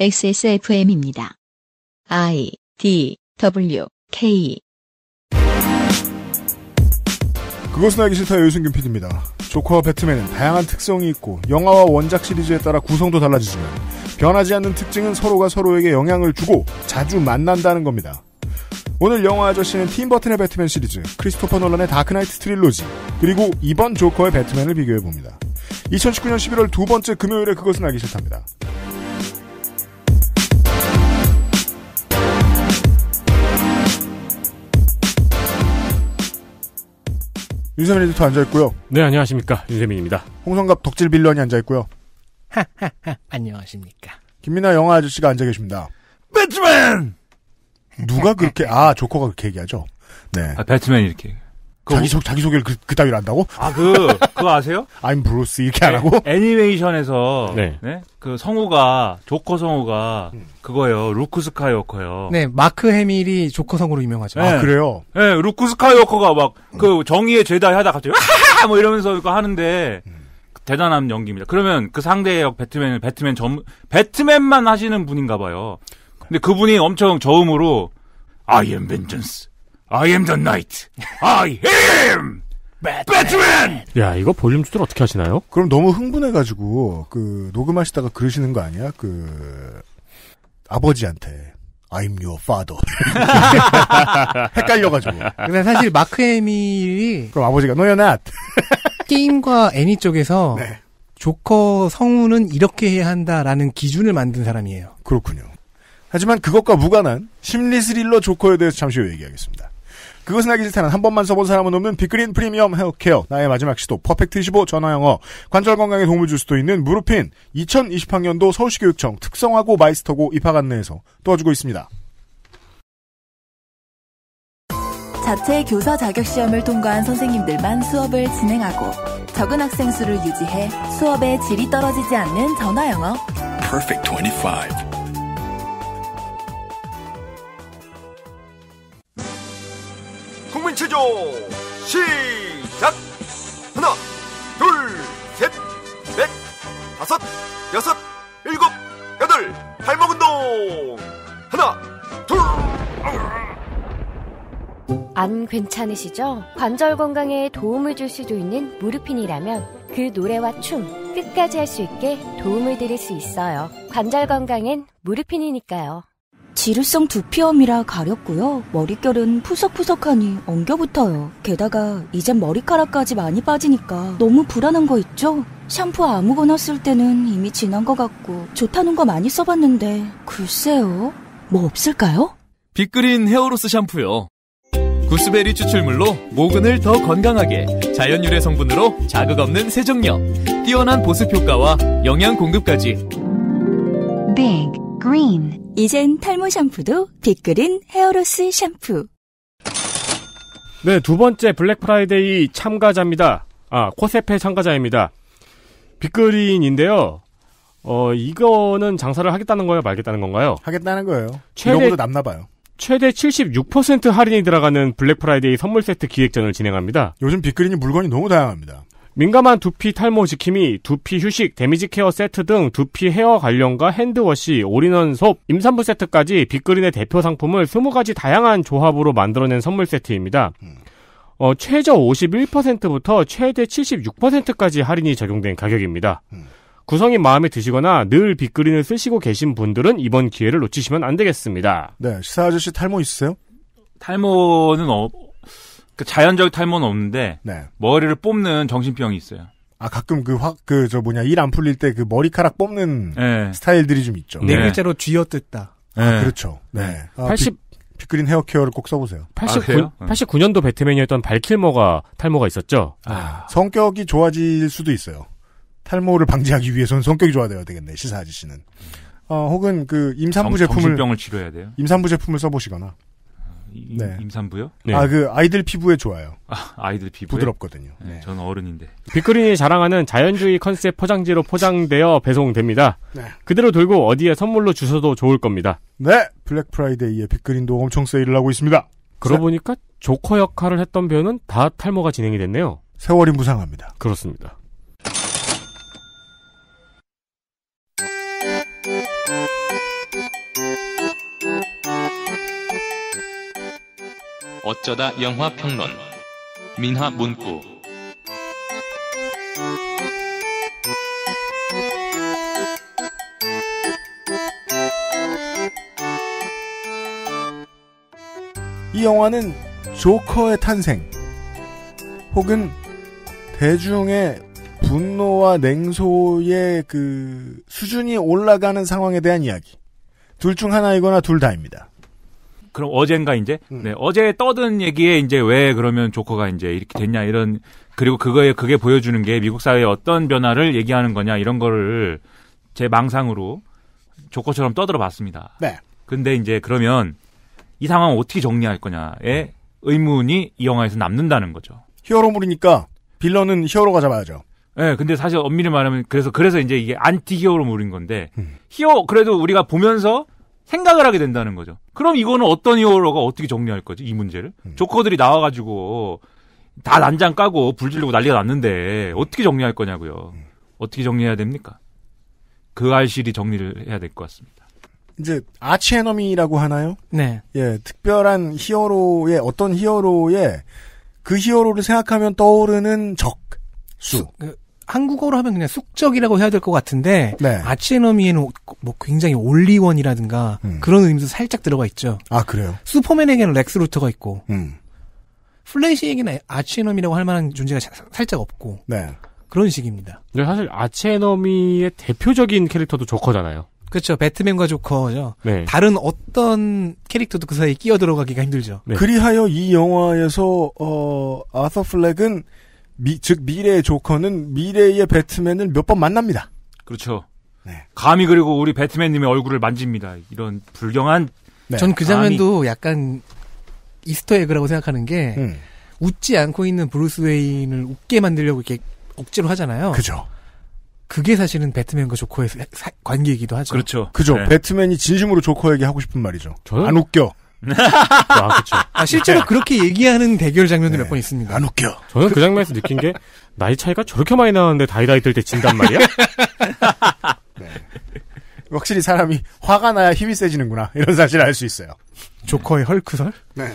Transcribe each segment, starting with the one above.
XSFM입니다. I D W K 그것은 알기 싫다 여유승균 PD입니다. 조커와 배트맨은 다양한 특성이 있고 영화와 원작 시리즈에 따라 구성도 달라지지만 변하지 않는 특징은 서로가 서로에게 영향을 주고 자주 만난다는 겁니다. 오늘 영화 아저씨는 팀 버튼의 배트맨 시리즈, 크리스토퍼 놀란의 다크나이트 트릴로지, 그리고 이번 조커의 배트맨을 비교해봅니다. 2019년 11월 두 번째 금요일에 그것은 알기 싫답니다. 윤세민 에디터 앉아있고요. 네, 안녕하십니까. 윤세민입니다. 홍성갑 덕질 빌런이 앉아있고요. 하하하, 안녕하십니까. 김민아 영화 아저씨가 앉아 계십니다. 배트맨! 누가 그렇게, 아, 조커가 그렇게 얘기하죠? 네. 아, 배트맨 이렇게. 그 자기 소, 자기소개를 그, 그 따위로 한다고? 아, 그, 그거 아세요? I'm Bruce 이렇게 네, 하라고 애니메이션에서, 네. 네? 그 성우가, 조커 성우가, 그거요, 예 루크 스카이워커요. 네, 마크 해밀이 조커 성우로 유명하죠. 아, 네. 아, 그래요? 네, 루크 스카이워커가 막, 그 정의의 죄다 하다 갑자기, 하하! 뭐 이러면서 그 하는데, 음. 대단한 연기입니다. 그러면 그 상대 역배트맨 배트맨 전, 배트맨만 하시는 분인가 봐요. 근데 그분이 엄청 저음으로, I am vengeance. I am the knight. I am 배트맨. 야 이거 볼륨 조절 어떻게 하시나요? 그럼 너무 흥분해가지고 그 녹음하시다가 그러시는 거 아니야? 그 아버지한테 I'm your father. 헷갈려가지고. 근데 사실 마크 에밀이 그럼 아버지가 너야 낫. 게임과 애니 쪽에서 네. 조커 성우는 이렇게 해야 한다라는 기준을 만든 사람이에요. 그렇군요. 하지만 그것과 무관한 심리 스릴러 조커에 대해서 잠시 후 얘기하겠습니다. 그것은 알기 싫다는 한 번만 써본 사람은 없는 빅그린 프리미엄 헤어케어 나의 마지막 시도 퍼펙트 25 전화영어 관절 건강에 도움을 줄 수도 있는 무릎핀 2020학년도 서울시교육청 특성화고 마이스터고 입학 안내에서 도와주고 있습니다. 자체 교사 자격 시험을 통과한 선생님들만 수업을 진행하고 적은 학생 수를 유지해 수업의 질이 떨어지지 않는 전화영어 p e r 25 국민체조 시작 하나 둘 셋 넷 다섯 여섯 일곱 여덟 발목 운동 하나 둘 안 괜찮으시죠? 관절 건강에 도움을 줄 수도 있는 무릎핀이라면그 노래와 춤 끝까지 할 수 있게 도움을 드릴 수 있어요. 관절 건강엔 무릎핀이니까요 지루성 두피염이라 가렵고요. 머릿결은 푸석푸석하니 엉겨붙어요. 게다가 이젠 머리카락까지 많이 빠지니까 너무 불안한 거 있죠? 샴푸 아무거나 쓸 때는 이미 지난 것 같고 좋다는 거 많이 써봤는데 글쎄요. 뭐 없을까요? 빅그린 헤어로스 샴푸요. 구스베리 추출물로 모근을 더 건강하게 자연 유래 성분으로 자극 없는 세정력 뛰어난 보습 효과와 영양 공급까지 빅 그린 이젠 탈모 샴푸도 빅그린 헤어로스 샴푸. 네, 두 번째 블랙 프라이데이 참가자입니다. 아, 코세페 참가자입니다. 빅그린인데요. 어, 이거는 장사를 하겠다는 거예요, 말겠다는 건가요? 하겠다는 거예요. 최대 남나 봐요. 최대 76% 할인이 들어가는 블랙 프라이데이 선물 세트 기획전을 진행합니다. 요즘 빅그린이 물건이 너무 다양합니다. 민감한 두피 탈모 지킴이, 두피 휴식, 데미지 케어 세트 등 두피 헤어 관련과 핸드워시, 올인원 솝, 임산부 세트까지 빅그린의 대표 상품을 20가지 다양한 조합으로 만들어낸 선물 세트입니다. 어, 최저 51%부터 최대 76%까지 할인이 적용된 가격입니다. 구성이 마음에 드시거나 늘 빅그린을 쓰시고 계신 분들은 이번 기회를 놓치시면 안 되겠습니다. 네, 시사 아저씨 탈모 있으세요? 탈모는 어, 그 자연적 탈모는 없는데 네. 머리를 뽑는 정신병이 있어요. 아 가끔 그 확 그 저 뭐냐 일 안 풀릴 때 그 머리카락 뽑는 네. 스타일들이 좀 있죠. 네, 네 글자로 쥐어뜯다. 아, 네. 그렇죠. 네. 80 아, 비, 빅그린 헤어 케어를 꼭 써보세요. 89 아, 89년도 배트맨이었던 발킬머가 탈모가 있었죠. 아. 성격이 좋아질 수도 있어요. 탈모를 방지하기 위해서는 성격이 좋아져야 되겠네 시사 아저씨는. 어, 혹은 그 임산부 정, 제품을 정신병을 치료해야 돼요. 임산부 제품을 써보시거나. 이, 네. 임산부요? 네. 아그 아이들 피부에 좋아요. 아, 이들 피부 부드럽거든요. 네, 네, 저는 어른인데. 빅그린이 자랑하는 자연주의 컨셉 포장지로 포장되어 배송됩니다. 네. 그대로 돌고 어디에 선물로 주셔도 좋을 겁니다. 네, 블랙 프라이데이에 빅그린도 엄청 세일을 하고 있습니다. 그러고 보니까 조커 역할을 했던 배우는 다 탈모가 진행이 됐네요. 세월이 무상합니다. 그렇습니다. 어쩌다 영화평론 민화 문구 이 영화는 조커의 탄생 혹은 대중의 분노와 냉소의 그 수준이 올라가는 상황에 대한 이야기 둘 중 하나이거나 둘 다입니다. 그럼 어젠가 이제 음. 네, 어제 떠든 얘기에 이제 왜 그러면 조커가 이제 이렇게 됐냐 이런 그리고 그거에 그게 보여주는 게 미국 사회의 어떤 변화를 얘기하는 거냐 이런 거를 제 망상으로 조커처럼 떠들어 봤습니다. 네. 근데 이제 그러면 이 상황을 어떻게 정리할 거냐의 의문이 이 영화에서 남는다는 거죠. 히어로물이니까 빌런은 히어로가 잡아야죠. 예, 네, 근데 사실 엄밀히 말하면 그래서 그래서 이제 이게 안티 히어로물인 건데 음. 히어 그래도 우리가 보면서 생각을 하게 된다는 거죠. 그럼 이거는 어떤 히어로가 어떻게 정리할 거지 이 문제를? 음. 조커들이 나와가지고 다 난장 까고 불지르고 난리가 났는데 어떻게 정리할 거냐고요. 음. 어떻게 정리해야 됩니까? 그 알실이 정리를 해야 될 것 같습니다. 이제 아치 에너미라고 하나요? 네. 예, 특별한 히어로의 어떤 히어로의 그 히어로를 생각하면 떠오르는 적 수. 그, 한국어로 하면 그냥 숙적이라고 해야 될 것 같은데 네. 아치에노미에는뭐 굉장히 올리원이라든가 음. 그런 의미도 살짝 들어가 있죠. 아 그래요? 슈퍼맨에게는 렉스 루터가 있고 음. 플래시에게는 아치에노미라고할 만한 존재가 살짝 없고 네. 그런 식입니다. 근데 사실 아치에노미의 대표적인 캐릭터도 조커잖아요. 그렇죠. 배트맨과 조커죠. 네. 다른 어떤 캐릭터도 그 사이에 끼어들어가기가 힘들죠. 네. 그리하여 이 영화에서 어, 아서 플렉은 미, 즉 미래의 조커는 미래의 배트맨을 몇 번 만납니다. 그렇죠. 네. 감히 그리고 우리 배트맨님의 얼굴을 만집니다. 이런 불경한. 네. 전그 장면도 약간 이스터에그라고 생각하는 게 음. 웃지 않고 있는 브루스 웨인을 웃게 만들려고 이렇게 억지로 하잖아요. 그죠. 그게 사실은 배트맨과 조커의 사, 관계이기도 하죠. 그렇죠. 그죠. 네. 배트맨이 진심으로 조커에게 하고 싶은 말이죠. 저요? 안 웃겨. 아, 그쵸. 아, 실제로 네. 그렇게 얘기하는 대결 장면도 몇번 네. 있습니다. 안 아, 웃겨. 저는 그 장면에서 느낀 게, 나이 차이가 저렇게 많이 나는데 다이다이 뜰 때 진단 말이야? 네. 확실히 사람이 화가 나야 힘이 세지는구나. 이런 사실을 알 수 있어요. 조커의 헐크설? 네.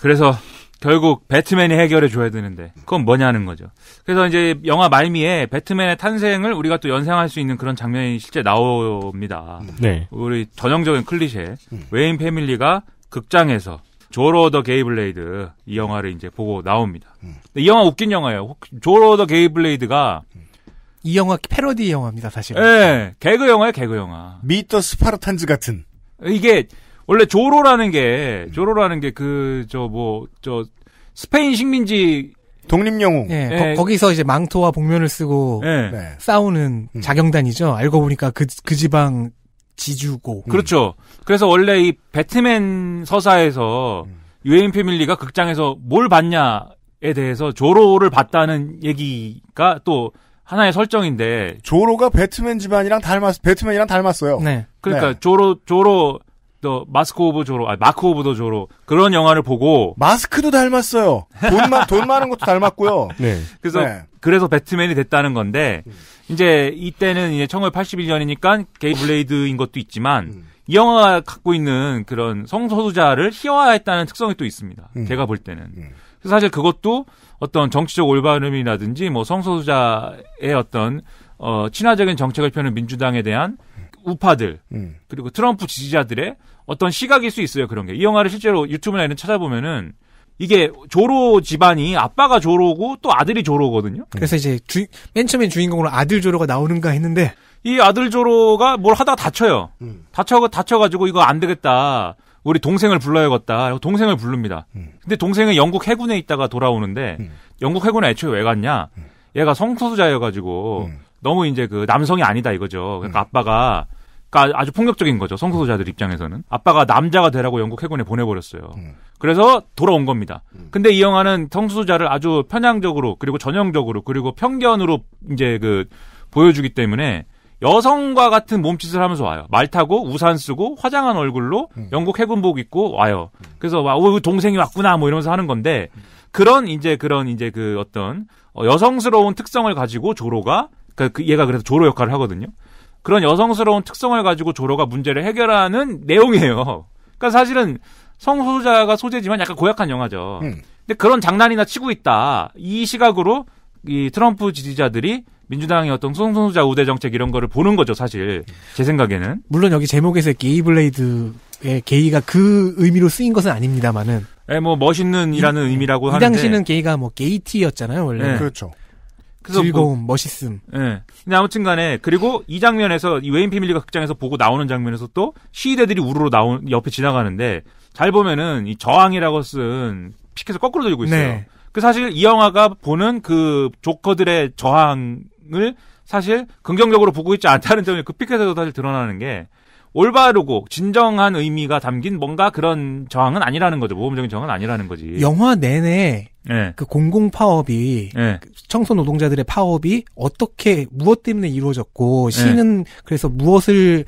그래서 결국 배트맨이 해결해 줘야 되는데 그건 뭐냐는 거죠. 그래서 이제 영화 말미에 배트맨의 탄생을 우리가 또 연상할 수 있는 그런 장면이 실제 나옵니다. 네. 우리 전형적인 클리셰 음. 웨인 패밀리가 극장에서 조로 더 게이블레이드 이 영화를 이제 보고 나옵니다. 음. 이 영화 웃긴 영화예요. 조로 더 게이블레이드가 이 영화 패러디 영화입니다, 사실. 예. 네, 개그 영화예요, 개그 영화. 미터 스파르탄즈 같은. 이게 원래 조로라는 게 조로라는 게 그 저 뭐저 뭐, 스페인 식민지 독립영웅. 예, 예. 거, 기서 이제 망토와 복면을 쓰고 예. 네. 싸우는 음. 자경단이죠. 알고 보니까 그, 그 지방 지주고. 음. 그렇죠. 음. 그래서 원래 이 배트맨 서사에서 음. 유엔인 패밀리가 극장에서 뭘 봤냐에 대해서 조로를 봤다는 얘기가 또 하나의 설정인데 조로가 배트맨 집안이랑 닮았 배트맨이랑 닮았어요. 네. 그러니까 네. 조로 조로 또 마스크 오브 조로, 아 마크 오브 더 조로 그런 영화를 보고 마스크도 닮았어요. 돈, 마, 돈 많은 것도 닮았고요. 네. 그래서 네. 그래서 배트맨이 됐다는 건데 음. 이제 이때는 이제 1981년이니까 게이 블레이드인 것도 있지만 음. 이 영화가 갖고 있는 그런 성소수자를 희화화했다는 특성이 또 있습니다. 음. 제가 볼 때는. 음. 그래서 사실 그것도 어떤 정치적 올바름이라든지 뭐 성소수자의 어떤 어 친화적인 정책을 펴는 민주당에 대한 우파들 음. 그리고 트럼프 지지자들의 어떤 시각일 수 있어요 그런 게이 영화를 실제로 유튜브나 이런 찾아보면은 이게 조로 집안이 아빠가 조로고 또 아들이 조로거든요. 음. 그래서 이제 주, 맨 처음에 주인공으로 아들 조로가 나오는가 했는데 이 아들 조로가 뭘 하다가 다쳐요. 음. 다쳐 다쳐가지고 이거 안 되겠다. 우리 동생을 불러야겠다. 동생을 부릅니다. 음. 근데 동생은 영국 해군에 있다가 돌아오는데 음. 영국 해군에 애초에 왜 갔냐? 음. 얘가 성소수자여가지고 너무 이제 그 남성이 아니다 이거죠. 그러니까 아빠가 그러니까 아주 폭력적인 거죠. 성소수자들 입장에서는 아빠가 남자가 되라고 영국 해군에 보내버렸어요. 음. 그래서 돌아온 겁니다. 음. 근데 이 영화는 성소수자를 아주 편향적으로 그리고 전형적으로 그리고 편견으로 이제 그 보여주기 때문에 여성과 같은 몸짓을 하면서 와요. 말 타고 우산 쓰고 화장한 얼굴로 음. 영국 해군복 입고 와요. 음. 그래서 와, 아, 오, 동생이 왔구나 뭐 이러면서 하는 건데 그런 이제 그런 이제 그 어떤 어, 여성스러운 특성을 가지고 조로가 그, 그 얘가 그래서 조로 역할을 하거든요. 그런 여성스러운 특성을 가지고 조로가 문제를 해결하는 내용이에요. 그러니까 사실은 성소수자가 소재지만 약간 고약한 영화죠. 음. 근데 그런 장난이나 치고 있다. 이 시각으로 이 트럼프 지지자들이 민주당의 어떤 성소수자 우대 정책 이런 거를 보는 거죠, 사실. 제 생각에는. 물론 여기 제목에서 게이블레이드의 게이가 그 의미로 쓰인 것은 아닙니다만은. 예, 뭐 멋있는이라는 이, 의미라고 이 하는데. 이 당시는 게이가 뭐 게이티였잖아요, 원래. 네. 그렇죠. 뭐 즐거움, 뭐, 멋있음. 예. 근데 아무튼간에 그리고 이 장면에서 이 웨인 피밀리가 극장에서 보고 나오는 장면에서 또 시위대들이 우르르 나온 옆에 지나가는데 잘 보면은 이 저항이라고 쓴 피켓을 거꾸로 들고 있어요. 네. 그 사실 이 영화가 보는 그 조커들의 저항을 사실 긍정적으로 보고 있지 않다는 점이 그 피켓에서 사실 드러나는 게 올바르고 진정한 의미가 담긴 뭔가 그런 저항은 아니라는 거죠. 모범적인 저항은 아니라는 거지. 영화 내내 네. 그 공공 파업이 네. 청소 노동자들의 파업이 어떻게 무엇 때문에 이루어졌고 예. 시는 그래서 무엇을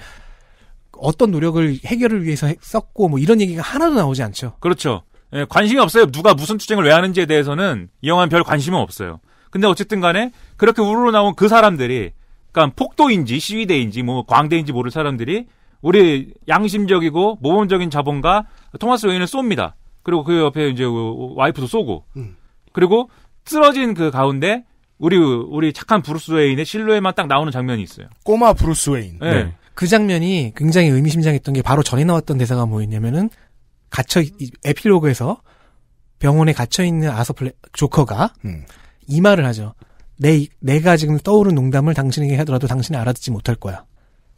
어떤 노력을 해결을 위해서 썼고 뭐 이런 얘기가 하나도 나오지 않죠. 그렇죠. 예, 관심이 없어요. 누가 무슨 투쟁을 왜 하는지에 대해서는 이 영화는 별 관심은 없어요. 근데 어쨌든 간에 그렇게 우르르 나온 그 사람들이 그러니까 폭도인지 시위대인지 뭐 광대인지 모를 사람들이 우리 양심적이고 모범적인 자본가 토마스 웨인을 쏩니다. 그리고 그 옆에 이제 와이프도 쏘고 음. 그리고 쓰러진 그 가운데 우리 우리 착한 브루스 웨인의 실루엣만 딱 나오는 장면이 있어요. 꼬마 브루스 웨인. 네. 네. 그 장면이 굉장히 의미심장했던 게 바로 전에 나왔던 대사가 뭐였냐면은 갇혀 에필로그에서 병원에 갇혀 있는 아서 플레 조커가 음. 이 말을 하죠. 내 내가 지금 떠오른 농담을 당신에게 하더라도 당신은 알아듣지 못할 거야.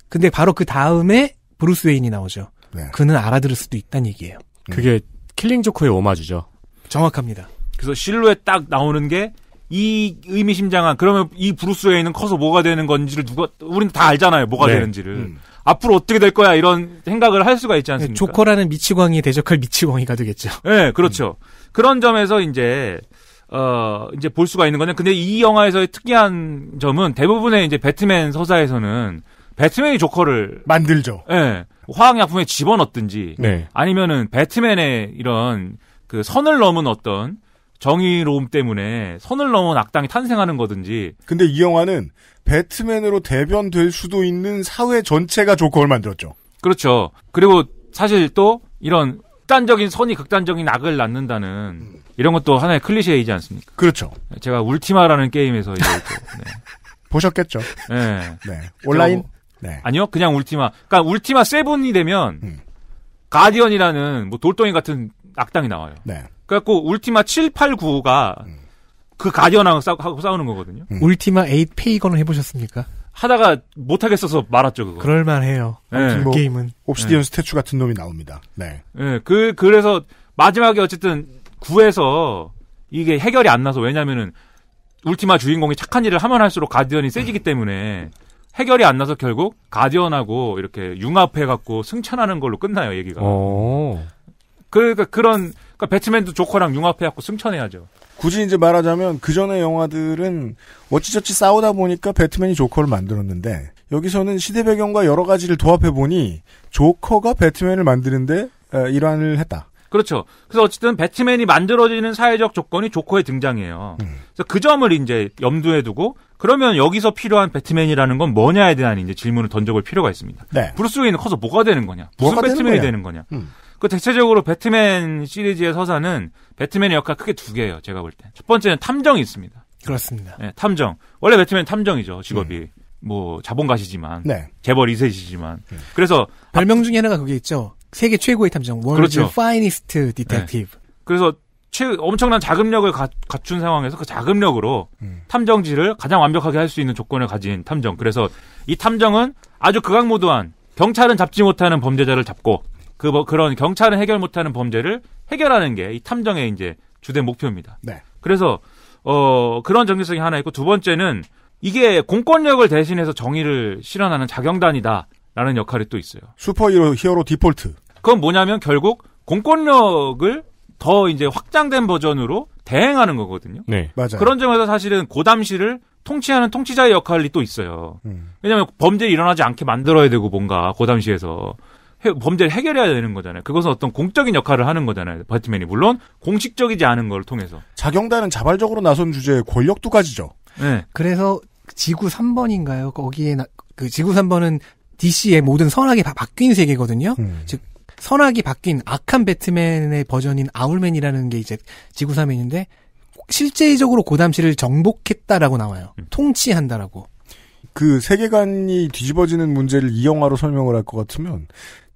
근데 바로 그 다음에 브루스 웨인이 나오죠. 네. 그는 알아들을 수도 있다는 얘기예요. 음. 그게 음. 킬링 조커의 오마주죠. 정확합니다. 그래서 실루엣 딱 나오는 게 이 의미심장한 그러면 이 브루스 웨이는 커서 뭐가 되는 건지를 누가 우린다 알잖아요. 뭐가 네. 되는지를. 음. 앞으로 어떻게 될 거야 이런 생각을 할 수가 있지 않습니까? 조커라는 미치광이 대적할 미치광이가 되겠죠. 네, 그렇죠. 음. 그런 점에서 이제 어 이제 볼 수가 있는 거는 근데 이 영화에서의 특이한 점은 대부분의 이제 배트맨 서사에서는 배트맨이 조커를 만들죠. 예. 네, 화학약품에 집어넣든지 네. 아니면은 배트맨의 이런 그 선을 넘은 어떤 정의로움 때문에 선을 넘은 악당이 탄생하는 거든지. 근데 이 영화는 배트맨으로 대변될 수도 있는 사회 전체가 조커를 만들었죠. 그렇죠. 그리고 사실 또 이런 극단적인 선이 극단적인 악을 낳는다는 이런 것도 하나의 클리셰이지 않습니까? 그렇죠. 제가 울티마라는 게임에서 이제 또, 네. 보셨겠죠. 네. 네. 온라인 네. 아니요, 그냥 울티마. 그러니까 울티마 세븐이 되면 음. 가디언이라는 뭐 돌덩이 같은 악당이 나와요. 네. 그래갖고 울티마 7, 8, 9가 음. 그 가디언하고 싸, 싸우는 거거든요. 음. 울티마 8 페이건을 해보셨습니까? 하다가 못하겠어서 말았죠 그거. 그럴만해요. 네. 뭐 게임은 옵시디언 네. 스태츄 같은 놈이 나옵니다. 네. 네, 그 그래서 마지막에 어쨌든 9에서 이게 해결이 안 나서 왜냐면은 울티마 주인공이 착한 일을 하면 할수록 가디언이 세지기 음. 때문에 음. 해결이 안 나서 결국 가디언하고 이렇게 융합해 갖고 승천하는 걸로 끝나요 얘기가. 어. 그, 그러니까 그런 그러니까 배트맨도 조커랑 융합해 갖고 승천해야죠. 굳이 이제 말하자면 그 전의 영화들은 어찌저찌 싸우다 보니까 배트맨이 조커를 만들었는데 여기서는 시대 배경과 여러 가지를 도합해 보니 조커가 배트맨을 만드는데 일환을 했다. 그렇죠. 그래서 어쨌든 배트맨이 만들어지는 사회적 조건이 조커의 등장이에요. 음. 그래서 그 점을 이제 염두에 두고 그러면 여기서 필요한 배트맨이라는 건 뭐냐에 대한 이제 질문을 던져볼 필요가 있습니다. 네. 브루스 웨인은 커서 뭐가 되는 거냐? 무슨 배트맨이 되는, 되는 거냐? 음. 그 대체적으로 배트맨 시리즈의 서사는 배트맨의 역할 크게 두 개예요. 제가 볼 때. 첫 번째는 탐정이 있습니다. 그렇습니다. 네, 탐정. 원래 배트맨 탐정이죠. 직업이. 음. 뭐 자본가시지만 네. 재벌 2세시지만 네. 음. 그래서 별명 중에 하나가 그게 있죠. 세계 최고의 탐정 월드 그렇죠. 파이니스트 디텍티브. 네. 그래서 최, 엄청난 자금력을 가, 갖춘 상황에서 그 자금력으로 음. 탐정지를 가장 완벽하게 할 수 있는 조건을 가진 탐정. 그래서 이 탐정은 아주 극악무도한 경찰은 잡지 못하는 범죄자를 잡고 그 뭐 그런 경찰은 해결 못하는 범죄를 해결하는 게 이 탐정의 이제 주된 목표입니다. 네. 그래서 어 그런 정체성이 하나 있고 두 번째는 이게 공권력을 대신해서 정의를 실현하는 자경단이다. 라는 역할이 또 있어요. 슈퍼히어로 히어로 디폴트. 그건 뭐냐면 결국 공권력을 더 이제 확장된 버전으로 대행하는 거거든요. 네. 맞아요. 그런 점에서 사실은 고담시를 통치하는 통치자의 역할이 또 있어요. 음. 왜냐하면 범죄 일어나지 않게 만들어야 되고 뭔가 고담시에서 해, 범죄를 해결해야 되는 거잖아요. 그것은 어떤 공적인 역할을 하는 거잖아요. 바트맨이 물론 공식적이지 않은 걸 통해서 작용단은 자발적으로 나선 주제에 권력 두 가지죠. 네. 그래서 지구 3번인가요? 거기에 나, 그 지구 3번은 DC의 모든 선악이 바, 뀐 세계거든요. 음. 즉 선악이 바뀐 악한 배트맨의 버전인 아울맨이라는 게 이제 지구사면인데 실제적으로 고담시를 그 정복했다라고 나와요. 음. 통치한다라고. 그 세계관이 뒤집어지는 문제를 이 영화로 설명을 할 것 같으면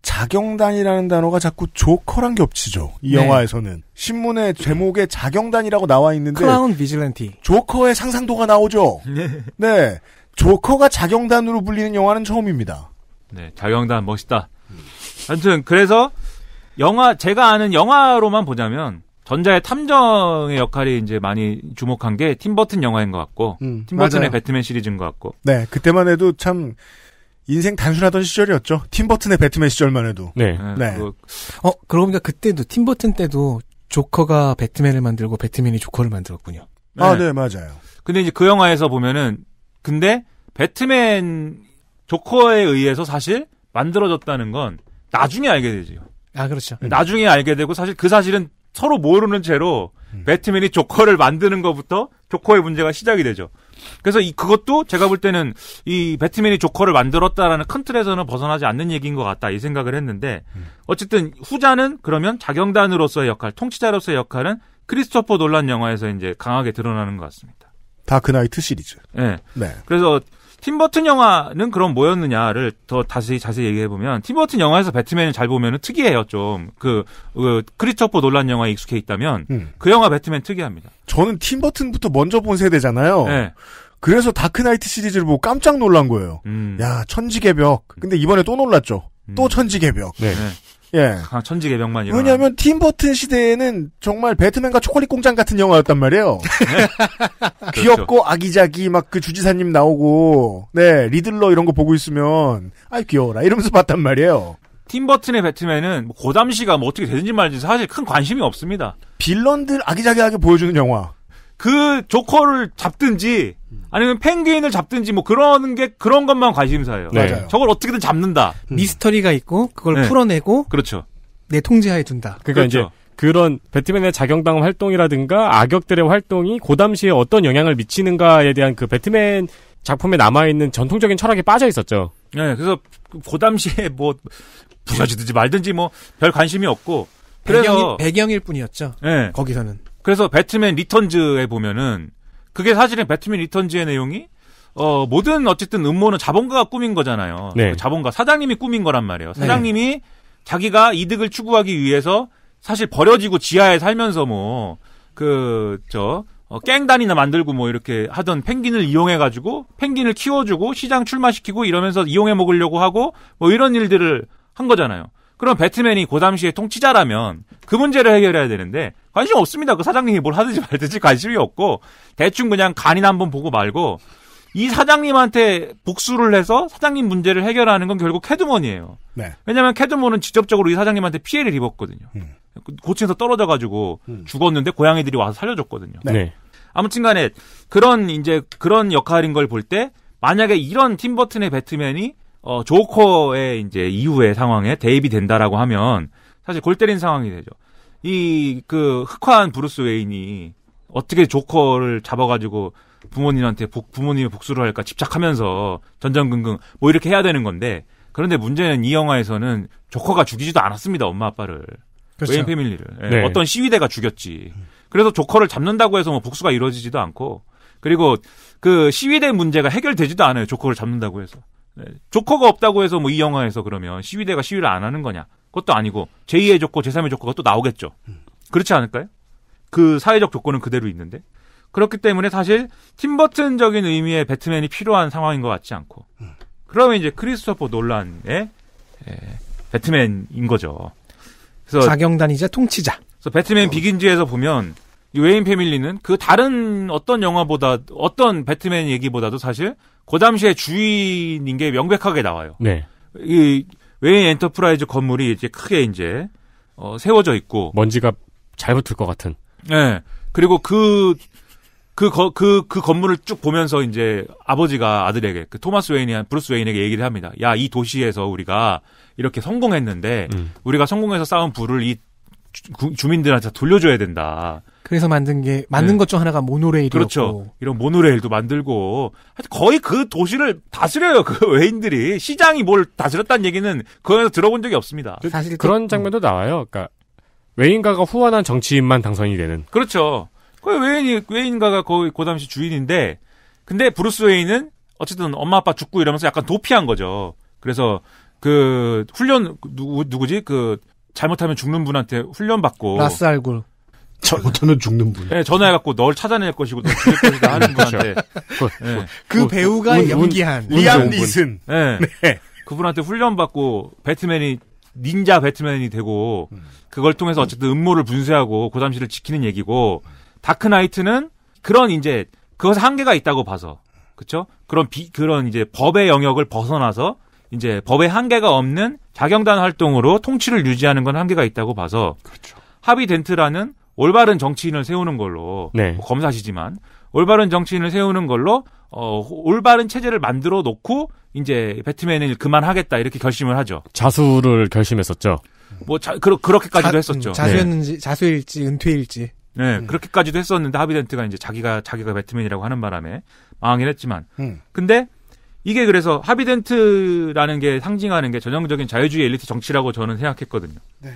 자경단이라는 단어가 자꾸 조커랑 겹치죠. 이 네. 영화에서는 신문의 제목에 자경단이라고 나와 있는데 크라운 비질런티 조커의 상상도가 나오죠. 네. 네. 조커가 자경단으로 불리는 영화는 처음입니다. 네, 자유한국당 멋있다. 아무튼 그래서 영화 제가 아는 영화로만 보자면 전자의 탐정의 역할이 이제 많이 주목한 게 팀버튼 영화인 것 같고 음, 팀버튼의 배트맨 시리즈인 것 같고 네 그때만 해도 참 인생 단순하던 시절이었죠 팀버튼의 배트맨 시절만 해도 네, 네. 네. 어 그러고 보니까 그때도 팀버튼 때도 조커가 배트맨을 만들고 배트맨이 조커를 만들었군요 아 네, 네 맞아요 근데 이제 그 영화에서 보면은 근데 배트맨 조커에 의해서 사실 만들어졌다는 건 나중에 알게 되죠. 아 그렇죠. 음. 나중에 알게 되고 사실 그 사실은 서로 모르는 채로 음. 배트맨이 조커를 만드는 것부터 조커의 문제가 시작이 되죠. 그래서 이 그것도 제가 볼 때는 이 배트맨이 조커를 만들었다라는 큰 틀에서는 벗어나지 않는 얘기인 것 같다 이 생각을 했는데 음. 어쨌든 후자는 그러면 자경단으로서의 역할, 통치자로서의 역할은 크리스토퍼 논란 영화에서 이제 강하게 드러나는 것 같습니다. 다크나이트 시리즈. 네. 네. 그래서 팀버튼 영화는 그럼 뭐였느냐를 더 다시 자세히 얘기해 보면 팀버튼 영화에서 배트맨을 잘 보면은 특이해요 좀그 그, 크리스토퍼 논란 영화에 익숙해 있다면 음. 그 영화 배트맨 특이합니다. 저는 팀버튼부터 먼저 본 세대잖아요. 네. 그래서 다크나이트 시리즈를 보고 깜짝 놀란 거예요. 음. 야 천지개벽. 근데 이번에 또 놀랐죠. 음. 또 천지개벽. 네. 네. 예. 아, 천지개벽만 이런. 왜냐하면 팀버튼 시대에는 정말 배트맨과 초콜릿 공장 같은 영화였단 말이에요. 네. 그렇죠. 귀엽고 그렇죠. 아기자기 막 그 주지사님 나오고 네 리들러 이런 거 보고 있으면 아이 귀여워라 이러면서 봤단 말이에요. 팀버튼의 배트맨은 뭐 고담시가 뭐 어떻게 되는지 말든지 사실 큰 관심이 없습니다. 빌런들 아기자기하게 보여주는 영화. 그 조커를 잡든지 아니면 펭귄을 잡든지 뭐그러는게 그런 것만 관심사예요. 네. 맞아요. 저걸 어떻게든 잡는다. 음. 미스터리가 있고 그걸 네. 풀어내고 그렇죠. 내 통제하에 둔다. 그러니까 그렇죠. 이제 그런 배트맨의 자경당 활동이라든가 악역들의 활동이 고담시에 그 어떤 영향을 미치는가에 대한 그 배트맨 작품에 남아있는 전통적인 철학에 빠져 있었죠. 네, 그래서 고담시에뭐 그 부서지든지 말든지 뭐 별 관심이 없고 그래서 배경이, 배경일 뿐이었죠. 네. 거기서는 그래서 배트맨 리턴즈에 보면은 그게 사실은 배트맨 리턴즈의 내용이 어 모든 어쨌든 음모는 자본가가 꾸민 거잖아요. 네. 그 자본가 사장님이 꾸민 거란 말이에요. 네. 사장님이 네. 자기가 이득을 추구하기 위해서 사실 버려지고 지하에 살면서 뭐 그저 어, 깽단이나 만들고 뭐 이렇게 하던 펭귄을 이용해가지고 펭귄을 키워주고 시장 출마시키고 이러면서 이용해 먹으려고 하고 뭐 이런 일들을 한 거잖아요. 그럼 배트맨이 고담시에 그 통치자라면 그 문제를 해결해야 되는데 관심 없습니다. 그 사장님이 뭘 하든지 말든지 관심이 없고 대충 그냥 간이나 한번 보고 말고 이 사장님한테 복수를 해서 사장님 문제를 해결하는 건 결국 캐드먼이에요. 네. 왜냐하면 캐드먼은 직접적으로 이 사장님한테 피해를 입었거든요. 음. 고층에서 떨어져가지고 음. 죽었는데 고양이들이 와서 살려줬거든요. 네. 네. 아무튼간에 그런 이제 그런 역할인 걸 볼 때 만약에 이런 팀 버튼의 배트맨이 어, 조커의 이제 이후의 상황에 대입이 된다라고 하면 사실 골 때린 상황이 되죠. 이 그 흑화한 브루스 웨인이 어떻게 조커를 잡아가지고 부모님한테 복, 부모님의 복수를 할까 집착하면서 전전긍긍 뭐 이렇게 해야 되는 건데 그런데 문제는 이 영화에서는 조커가 죽이지도 않았습니다 엄마 아빠를 그렇죠. 웨인 패밀리를 네. 네. 어떤 시위대가 죽였지 그래서 조커를 잡는다고 해서 뭐 복수가 이루어지지도 않고 그리고 그 시위대 문제가 해결되지도 않아요 조커를 잡는다고 해서 네. 조커가 없다고 해서 뭐 이 영화에서 그러면 시위대가 시위를 안 하는 거냐? 그것도 아니고 제2의 조커, 제3의 조커가 또 나오겠죠. 음. 그렇지 않을까요? 그 사회적 조건은 그대로 있는데 그렇기 때문에 사실 팀버튼적인 의미의 배트맨이 필요한 상황인 것 같지 않고 음. 그러면 이제 크리스토퍼 논란의 예, 배트맨인 거죠. 그래서 자경단이자 통치자. 그래서 배트맨 어. 비긴즈에서 보면 웨인 패밀리는 그 다른 어떤 영화보다 어떤 배트맨 얘기보다도 사실 고담시의 그 주인인 게 명백하게 나와요. 네. 이 웨인 엔터프라이즈 건물이 이제 크게 이제 어, 세워져 있고 먼지가 잘 붙을 것 같은. 네. 그리고 그 그, 거, 그, 그 건물을 쭉 보면서 이제 아버지가 아들에게, 그 토마스 웨인이, 브루스 웨인에게 얘기를 합니다. 야, 이 도시에서 우리가 이렇게 성공했는데, 음. 우리가 성공해서 쌓은 부를 이 주, 민들한테 돌려줘야 된다. 그래서 만든 게 맞는 네. 것중 하나가 모노레일이었고 그렇죠. 이런 모노레일도 만들고 거의 그 도시를 다스려요 그 외인들이 시장이 뭘 다스렸다는 얘기는 그거에서 들어본 적이 없습니다. 그, 사실 그런 그, 장면도 음. 나와요. 그러니까 외인가가 후원한 정치인만 당선이 되는 그렇죠. 그 외인이 외인가가 거의 그 당시 주인인데 근데 브루스 웨인은 어쨌든 엄마 아빠 죽고 이러면서 약간 도피한 거죠. 그래서 그 훈련 누구 누구지 그 잘못하면 죽는 분한테 훈련 받고 라스 알굴 저부터면 죽는 분. 네, 전화해갖고 널 찾아낼 것이고 널 죽일 것이다 하는 그렇죠. 분한테. 그, 네. 그, 그, 그 배우가 운, 연기한 운, 리암 니슨. 네. 네. 그분한테 훈련받고 배트맨이 닌자 배트맨이 되고 그걸 통해서 어쨌든 음모를 분쇄하고 고담시를 지키는 얘기고 다크나이트는 그런 이제 그것 한계가 있다고 봐서 그렇 그런 비, 그런 이제 법의 영역을 벗어나서 이제 법의 한계가 없는 자경단 활동으로 통치를 유지하는 건 한계가 있다고 봐서 그렇죠. 하비 덴트라는 올바른 정치인을 세우는 걸로 네. 뭐 검사시지만 올바른 정치인을 세우는 걸로 어, 올바른 체제를 만들어 놓고 이제 배트맨을 그만하겠다 이렇게 결심을 하죠. 자수를 결심했었죠. 뭐 자, 그러, 그렇게까지도 자, 했었죠. 음, 자수였는지 네. 자수일지 은퇴일지. 네, 음. 그렇게까지도 했었는데 하비덴트가 이제 자기가 자기가 배트맨이라고 하는 바람에 망하긴 했지만. 음. 근데 이게 그래서 하비덴트라는 게 상징하는 게 전형적인 자유주의 엘리트 정치라고 저는 생각했거든요. 네.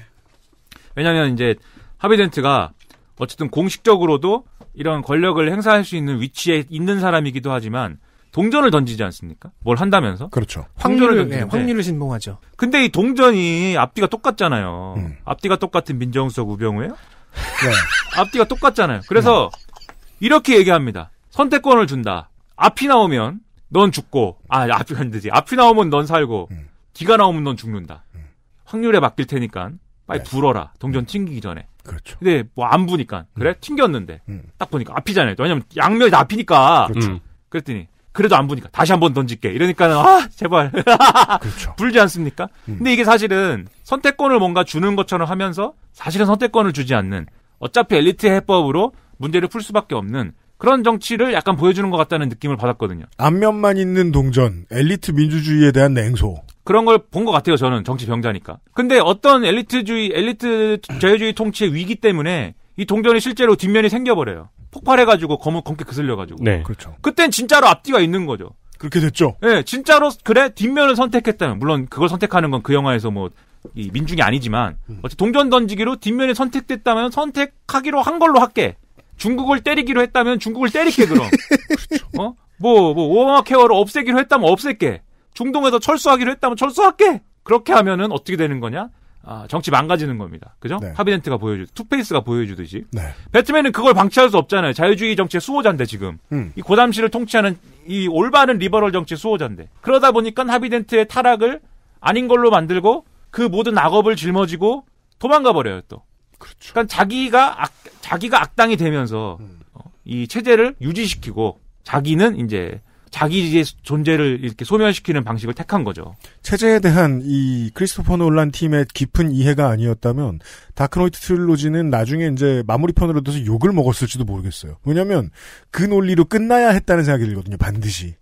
왜냐하면 이제 하비 덴트가 어쨌든 공식적으로도 이런 권력을 행사할 수 있는 위치에 있는 사람이기도 하지만 동전을 던지지 않습니까? 뭘 한다면서? 그렇죠. 확률을 네, 확률을 신봉하죠. 근데 이 동전이 앞뒤가 똑같잖아요. 음. 앞뒤가 똑같은 민정수석 우병우예요? 네. 앞뒤가 똑같잖아요. 그래서 네. 이렇게 얘기합니다. 선택권을 준다. 앞이 나오면 넌 죽고 아 앞이 안 되지. 앞이 나오면 넌 살고 음. 뒤가 나오면 넌 죽는다. 음. 확률에 맡길 테니까 빨리 네. 불어라. 동전 음. 튕기기 전에. 그렇죠. 근데 뭐 안 부니까 음. 그래 튕겼는데 음. 딱 보니까 앞이잖아요. 왜냐면 양면이 다 앞이니까. 그렇죠. 그랬더니 그래도 안부니까 다시 한번 던질게. 이러니까 아 제발 그렇죠. 불지 않습니까? 음. 근데 이게 사실은 선택권을 뭔가 주는 것처럼 하면서 사실은 선택권을 주지 않는 어차피 엘리트 해법으로 문제를 풀 수밖에 없는 그런 정치를 약간 보여주는 것 같다는 느낌을 받았거든요. 앞면만 있는 동전, 엘리트 민주주의에 대한 냉소. 그런 걸 본 것 같아요. 저는 정치 병자니까. 근데 어떤 엘리트주의, 엘리트 자유주의 통치의 위기 때문에 이 동전이 실제로 뒷면이 생겨버려요. 폭발해가지고 검은 검게 그슬려가지고. 네, 그렇죠. 그땐 진짜로 앞뒤가 있는 거죠. 그렇게 됐죠. 예, 네, 진짜로 그래 뒷면을 선택했다면 물론 그걸 선택하는 건 그 영화에서 뭐 이 민중이 아니지만 어 음. 어째 동전 던지기로 뒷면이 선택됐다면 선택하기로 한 걸로 할게. 중국을 때리기로 했다면 중국을 때릴게 그럼. 그렇죠. 어? 뭐뭐 뭐, 오바마 케어를 없애기로 했다면 없앨게. 중동에서 철수하기로 했다면 철수할게. 그렇게 하면은 어떻게 되는 거냐? 아, 정치 망가지는 겁니다. 그죠? 네. 하비덴트가 보여주, 투페이스가 보여주듯이. 네. 배트맨은 그걸 방치할 수 없잖아요. 자유주의 정치의 수호자인데, 지금. 음. 이 고담시를 통치하는 이 올바른 리버럴 정치의 수호자인데. 그러다 보니까 하비덴트의 타락을 아닌 걸로 만들고 그 모든 악업을 짊어지고 도망가 버려요, 또. 그렇죠. 그러니까 자기가 악, 자기가 악당이 되면서 음. 어, 이 체제를 유지시키고 자기는 이제 자기 존재를 이렇게 소멸시키는 방식을 택한 거죠. 체제에 대한 이 크리스토퍼 놀란 팀의 깊은 이해가 아니었다면 다크노이트 트릴로지는 나중에 이제 마무리편으로 돼서 욕을 먹었을지도 모르겠어요. 왜냐하면 그 논리로 끝나야 했다는 생각이 들거든요. 반드시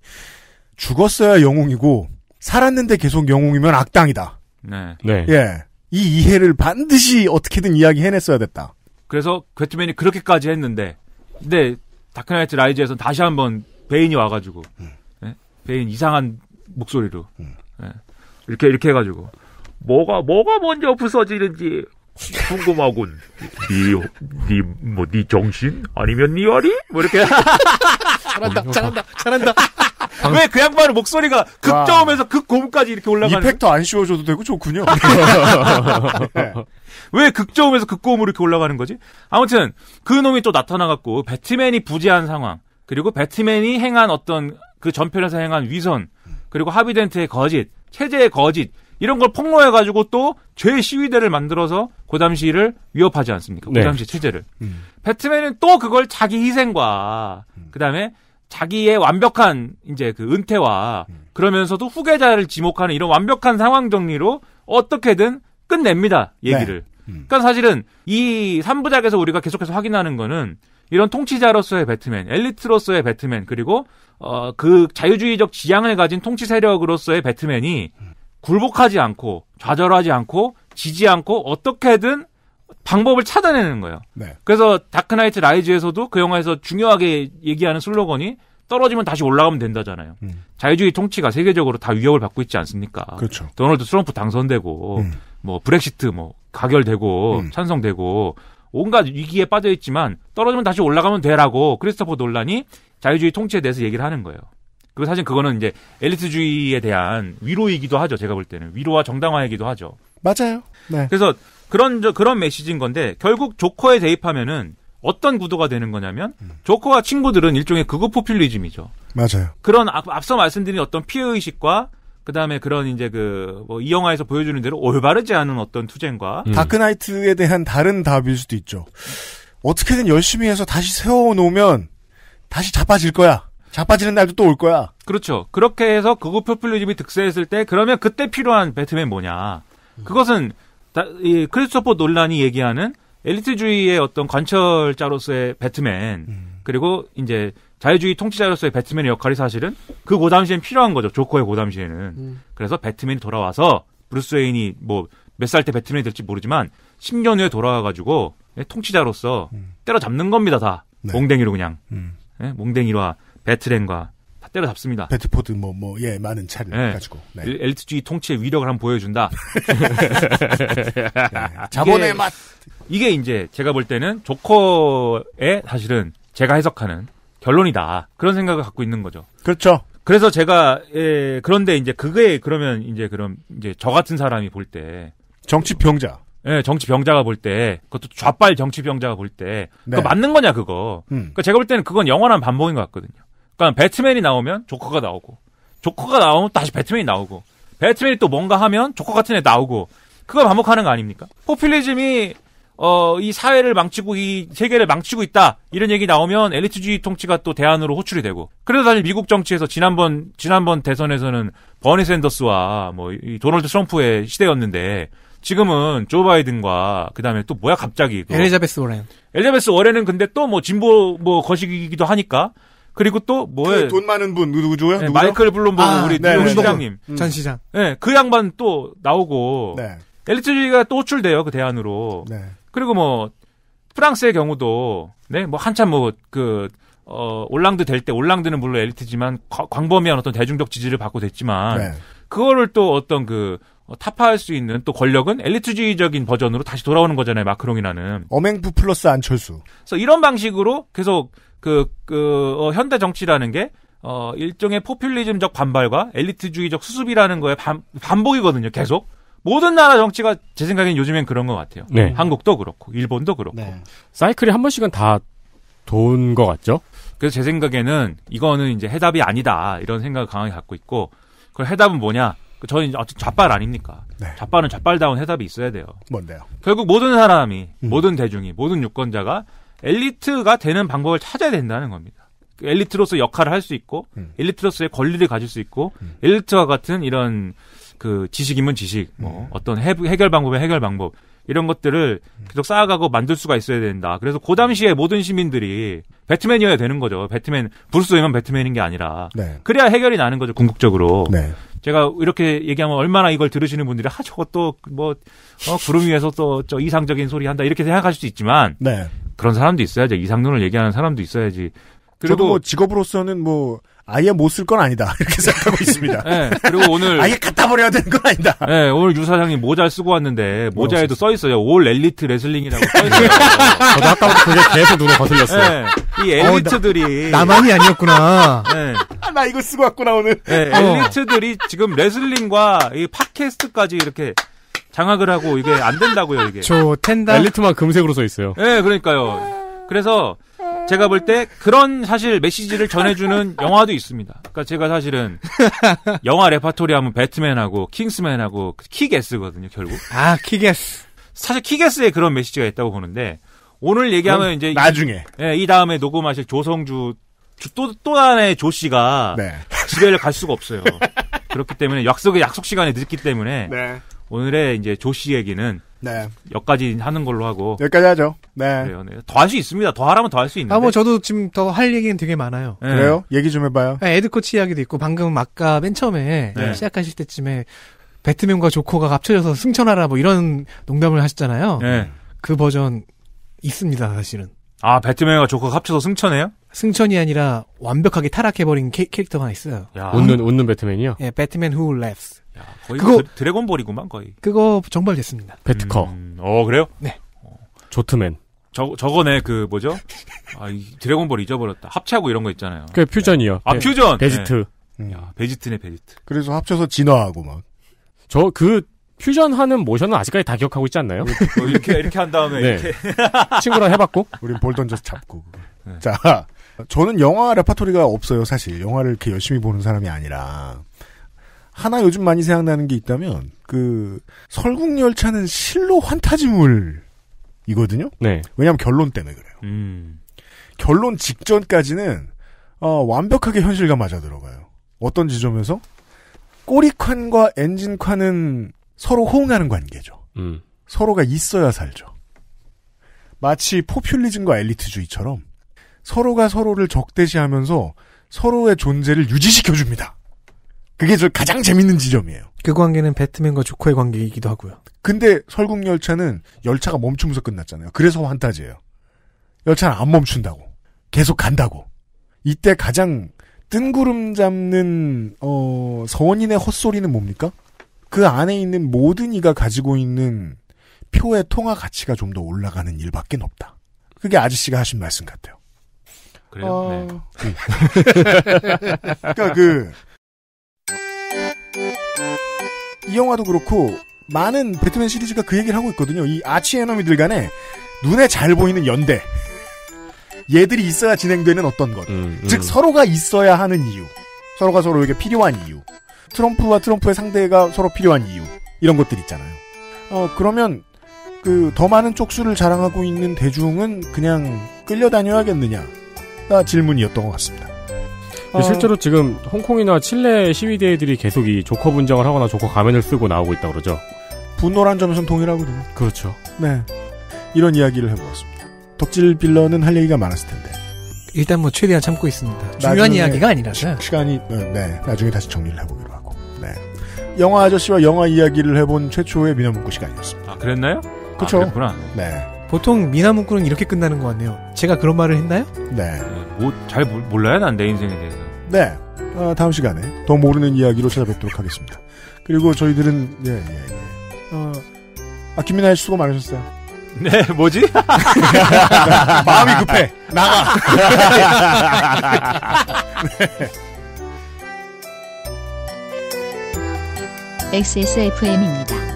죽었어야 영웅이고 살았는데 계속 영웅이면 악당이다. 네. 네. 예. 이 이해를 반드시 어떻게든 이야기 해냈어야 됐다. 그래서 괴트맨이 그렇게까지 했는데 근데 다크나이트 라이즈에서 는 다시 한번 베인이 와가지고 음. 예? 베인 이상한 목소리로 음. 예? 이렇게 이렇게 해가지고 뭐가 뭐가 먼저 부서지는지 궁금하군. 니, 니, 뭐, 니 정신? 아니면 니 허리? 뭐, 이렇게. 잘한다, 잘한다, 잘한다. 왜 그 양반의 목소리가 극저음에서 극고음까지 이렇게 올라가는 이펙터 안 씌워줘도 되고 좋군요. 네. 왜 극저음에서 극고음으로 이렇게 올라가는 거지? 아무튼 그 놈이 또 나타나갖고 배트맨이 부재한 상황. 그리고 배트맨이 행한 어떤 그 전편에서 행한 위선 그리고 하비덴트의 거짓 체제의 거짓 이런 걸 폭로해가지고 또죄 시위대를 만들어서 고담시를 그 위협하지 않습니까? 그 네. 고담시 체제를. 음. 배트맨은 또 그걸 자기 희생과 음. 그다음에 자기의 완벽한 이제 그 은퇴와 음. 그러면서도 후계자를 지목하는 이런 완벽한 상황 정리로 어떻게든 끝냅니다 얘기를. 네. 음. 그러니까 사실은 이 3부작에서 우리가 계속해서 확인하는 거는 이런 통치자로서의 배트맨, 엘리트로서의 배트맨, 그리고 어, 그 자유주의적 지향을 가진 통치 세력으로서의 배트맨이 굴복하지 않고 좌절하지 않고 지지 않고 어떻게든 방법을 찾아내는 거예요. 네. 그래서 다크나이트 라이즈에서도 그 영화에서 중요하게 얘기하는 슬로건이 떨어지면 다시 올라가면 된다잖아요. 음. 자유주의 통치가 세계적으로 다 위협을 받고 있지 않습니까? 그렇죠. 도널드 트럼프 당선되고 음. 뭐 브렉시트 뭐 가결되고 음. 찬성되고 온갖 위기에 빠져 있지만 떨어지면 다시 올라가면 되라고 크리스토퍼 논란이 자유주의 통치에 대해서 얘기를 하는 거예요. 그리고 사실 그거는 이제 엘리트주의에 대한 위로이기도 하죠. 제가 볼 때는 위로와 정당화이기도 하죠. 맞아요. 네. 그래서 그런 저, 그런 메시지인 건데 결국 조커에 대입하면은 어떤 구도가 되는 거냐면 음. 조커와 친구들은 일종의 극우 포퓰리즘이죠. 맞아요. 그런 앞, 서 말씀드린 어떤 피해 의식과 그 다음에 그런 이제 그, 뭐이 영화에서 보여주는 대로 올바르지 않은 어떤 투쟁과. 음. 다크나이트에 대한 다른 답일 수도 있죠. 어떻게든 열심히 해서 다시 세워놓으면 다시 자빠질 거야. 자빠지는 날도 또 올 거야. 그렇죠. 그렇게 해서 극우 포플리즘이 득세했을 때 그러면 그때 필요한 배트맨 뭐냐. 그것은 다, 이 크리스토퍼 논란이 얘기하는 엘리트주의의 어떤 관철자로서의 배트맨 음. 그리고 이제 자유주의 통치자로서의 배트맨의 역할이 사실은 그 고담시엔 필요한 거죠. 조커의 고담시에는. 음. 그래서 배트맨이 돌아와서 브루스 웨인이 뭐 몇 살 때 배트맨이 될지 모르지만 10년 후에 돌아와가지고 예, 통치자로서 음. 때려잡는 겁니다. 다 네. 몽댕이로 그냥 음. 네? 몽댕이와 배트맨과 다 때려잡습니다. 배트포드 뭐 뭐 예 많은 차를 네. 가지고 네. 그 엘트주의 통치의 위력을 한번 보여준다. 네. 자본의 맛. 이게 이제 제가 볼 때는 조커의 사실은 제가 해석하는 결론이다. 그런 생각을 갖고 있는 거죠. 그렇죠. 그래서 제가 예, 그런데 이제 그게 그러면 이제 그럼 이제 저 같은 사람이 볼 때 정치 병자. 예, 정치 병자가 볼 때 그것도 좌빨 정치 병자가 볼때 네. 그 맞는 거냐 그거. 음. 그러니까 제가 볼 때는 그건 영원한 반복인 것 같거든요. 그러니까 배트맨이 나오면 조커가 나오고 조커가 나오면 다시 배트맨이 나오고 배트맨이 또 뭔가 하면 조커 같은 애 나오고 그걸 반복하는 거 아닙니까? 포퓰리즘이 어, 이 사회를 망치고 이 세계를 망치고 있다. 이런 얘기 나오면 엘리트주의 통치가 또 대안으로 호출이 되고. 그래서 사실 미국 정치에서 지난번, 지난번 대선에서는 버니 샌더스와 뭐, 이 도널드 트럼프의 시대였는데, 지금은 조 바이든과 그다음에 또 뭐야 갑자기 또. 엘리자베스 워렌. 엘리자베스 워렌은 근데 또 뭐 진보 뭐 거식이기도 하니까 그리고 또 뭐에 그돈 많은 분 누구죠? 네, 마이클 블룸버그 아, 우리 네, 뉴욕 네, 네. 시장님 음. 전 시장. 네, 그 양반 또 나오고 네. 엘리트주의가 또 호출돼요 그 대안으로. 네. 그리고 뭐 프랑스의 경우도 네 뭐 한참 뭐그 어, 올랑드 될 때 올랑드는 물론 엘리트지만 광범위한 어떤 대중적 지지를 받고 됐지만 네. 그거를 또 어떤 그 어, 타파할 수 있는 또 권력은 엘리트주의적인 버전으로 다시 돌아오는 거잖아요 마크롱이라는 어맹부 플러스 안철수. 그래서 이런 방식으로 계속 그, 그 어, 현대 정치라는 게 어, 일종의 포퓰리즘적 반발과 엘리트주의적 수습이라는 거에 반, 반복이거든요, 계속. 모든 나라 정치가 제 생각엔 요즘엔 그런 것 같아요. 네. 한국도 그렇고 일본도 그렇고 네. 사이클이 한 번씩은 다 도운 것 같죠. 그래서 제 생각에는 이거는 이제 해답이 아니다 이런 생각을 강하게 갖고 있고 그 해답은 뭐냐? 그 저는 어쨌든 좌빨 아닙니까? 네. 좌빨은 좌빨다운 해답이 있어야 돼요. 뭔데요? 결국 모든 사람이 음. 모든 대중이 모든 유권자가 엘리트가 되는 방법을 찾아야 된다는 겁니다. 엘리트로서 역할을 할 수 있고 음. 엘리트로서의 권리를 가질 수 있고 음. 엘리트와 같은 이런 그 지식이면 지식, 뭐 음. 어떤 해, 해결 방법의 해결 방법 이런 것들을 음. 계속 쌓아가고 만들 수가 있어야 된다. 그래서 그 당시에 모든 시민들이 배트맨이어야 되는 거죠. 배트맨 불루스 웨이만 배트맨인 게 아니라 네. 그래야 해결이 나는 거죠. 궁극적으로. 네. 제가 이렇게 얘기하면 얼마나 이걸 들으시는 분들이 아 저거 또뭐 어, 구름 위에서 또 저 이상적인 소리 한다 이렇게 생각하실 수 있지만 네. 그런 사람도 있어야죠 이상론을 얘기하는 사람도 있어야지. 그리고 저도 뭐 직업으로서는 뭐 아예 못 쓸 건 아니다 이렇게 생각하고 있습니다. 네, 그리고 오늘 아예 갖다 버려야 되는 건 아니다. 네, 오늘 유 사장님 모자 쓰고 왔는데 뭐 모자에도 써 있어요. 올 엘리트 레슬링이라고 써 있어요. 저도 아까부터 계속 눈에 거슬렸어요. 네, 이 엘리트들이 어, 나, 만이 아니었구나. 네. 아, 나 이거 쓰고 왔구나 오늘. 네, 어. 엘리트들이 지금 레슬링과 이 팟캐스트까지 이렇게 장악을 하고 이게 안 된다고요 이게. 저 텐다 엘리트만 금색으로 써 있어요. 네, 그러니까요. 그래서 제가 볼 때 그런 사실 메시지를 전해주는 영화도 있습니다. 그러니까 제가 사실은 영화 레파토리 하면 배트맨하고 킹스맨하고 키게스거든요, 결국. 아, 키게스. 사실 키게스에 그런 메시지가 있다고 보는데 오늘 얘기하면 이제 나중에 이, 예, 이 다음에 녹음하실 조성주 또또 하나의 조 씨가 네. 집에를 갈 수가 없어요. 그렇기 때문에 약속의 약속 시간에 늦기 때문에 네. 오늘의 이제 조씨 얘기는 네. 여기까지 하는 걸로 하고. 여기까지 하죠. 네. 그래요. 네. 더 할 수 있습니다. 더 하라면 더 할 수 있는데. 아, 뭐 저도 지금 더 할 얘기는 되게 많아요. 네. 그래요? 얘기 좀 해봐요. 네, 에드코치 이야기도 있고 방금 아까 맨 처음에 네. 시작하실 때쯤에 배트맨과 조커가 합쳐져서 승천하라 뭐 이런 농담을 하셨잖아요. 네. 그 버전 있습니다 사실은. 아 배트맨과 조커가 합쳐서 승천해요? 승천이 아니라 완벽하게 타락해버린 캐, 릭터가 있어요. 야. 웃는 웃는 배트맨이요? 예, 배트맨 Who Laughs. 야, 거의 그거 드, 래곤볼이구만 거의. 그거 정발됐습니다. 배트커. 음, 어 그래요? 네. 어. 조트맨. 저 저거네 그 뭐죠? 아, 드래곤볼 잊어버렸다. 합체하고 이런 거 있잖아요. 그 퓨전이요. 네. 아 네. 퓨전. 베지트. 네. 음. 야 베지트네 베지트. 그래서 합쳐서 진화하고 막. 저 그 퓨전하는 모션은 아직까지 다 기억하고 있지 않나요? 어, 이렇게 이렇게 한 다음에 네. 이렇게 친구랑 해봤고. 우린 볼 던져서 잡고. 네. 자 저는 영화 레파토리가 없어요 사실 영화를 이렇게 열심히 보는 사람이 아니라. 하나 요즘 많이 생각나는 게 있다면 그 설국열차는 실로 환타지물이거든요. 네. 왜냐하면 결론 때문에 그래요. 음. 결론 직전까지는 어, 완벽하게 현실과 맞아 들어가요. 어떤 지점에서 꼬리칸과 엔진칸은 서로 호응하는 관계죠. 음. 서로가 있어야 살죠. 마치 포퓰리즘과 엘리트주의처럼 서로가 서로를 적대시하면서 서로의 존재를 유지시켜줍니다. 그게 저 가장 재밌는 지점이에요. 그 관계는 배트맨과 조커의 관계이기도 하고요. 근데 설국열차는 열차가 멈추면서 끝났잖아요. 그래서 환타지예요. 열차는 안 멈춘다고. 계속 간다고. 이때 가장 뜬구름 잡는 어, 선인의 헛소리는 뭡니까? 그 안에 있는 모든 이가 가지고 있는 표의 통화 가치가 좀 더 올라가는 일밖에 없다. 그게 아저씨가 하신 말씀 같아요. 그래요? 어... 네. 네. 그러니까 그이 영화도 그렇고 많은 배트맨 시리즈가 그 얘기를 하고 있거든요. 이 아치 에너미들 간에 눈에 잘 보이는 연대. 얘들이 있어야 진행되는 어떤 것. 음, 음. 즉 서로가 있어야 하는 이유. 서로가 서로에게 필요한 이유. 트럼프와 트럼프의 상대가 서로 필요한 이유. 이런 것들 있잖아요. 어, 그러면 그 더 많은 쪽수를 자랑하고 있는 대중은 그냥 끌려다녀야겠느냐? 가 질문이었던 것 같습니다. 어. 실제로 지금 홍콩이나 칠레 시위대들이 계속 이 조커 분장을 하거나 조커 가면을 쓰고 나오고 있다 그러죠. 분노란 점에서는 동일하거든요. 그렇죠. 네. 이런 이야기를 해보았습니다. 덕질 빌런은 할 얘기가 많았을 텐데. 일단 뭐 최대한 참고 있습니다. 중요한 이야기가 아니라서. 시간이 네, 네, 나중에 다시 정리를 해보기로 하고. 네. 영화 아저씨와 영화 이야기를 해본 최초의 미나문구 시간이었습니다. 아 그랬나요? 그렇죠. 아, 네. 보통 미나 문구는 이렇게 끝나는 것 같네요. 제가 그런 말을 했나요? 네. 뭐잘 몰라요 난내 인생에 대해서. 네. 어, 다음 시간에 더 모르는 이야기로 찾아뵙도록 하겠습니다. 그리고 저희들은 예, 예, 예. 어, 아 김민아 씨 수고 많으셨어요. 네, 뭐지? 마음이 급해. 나가. 네. XSFM입니다.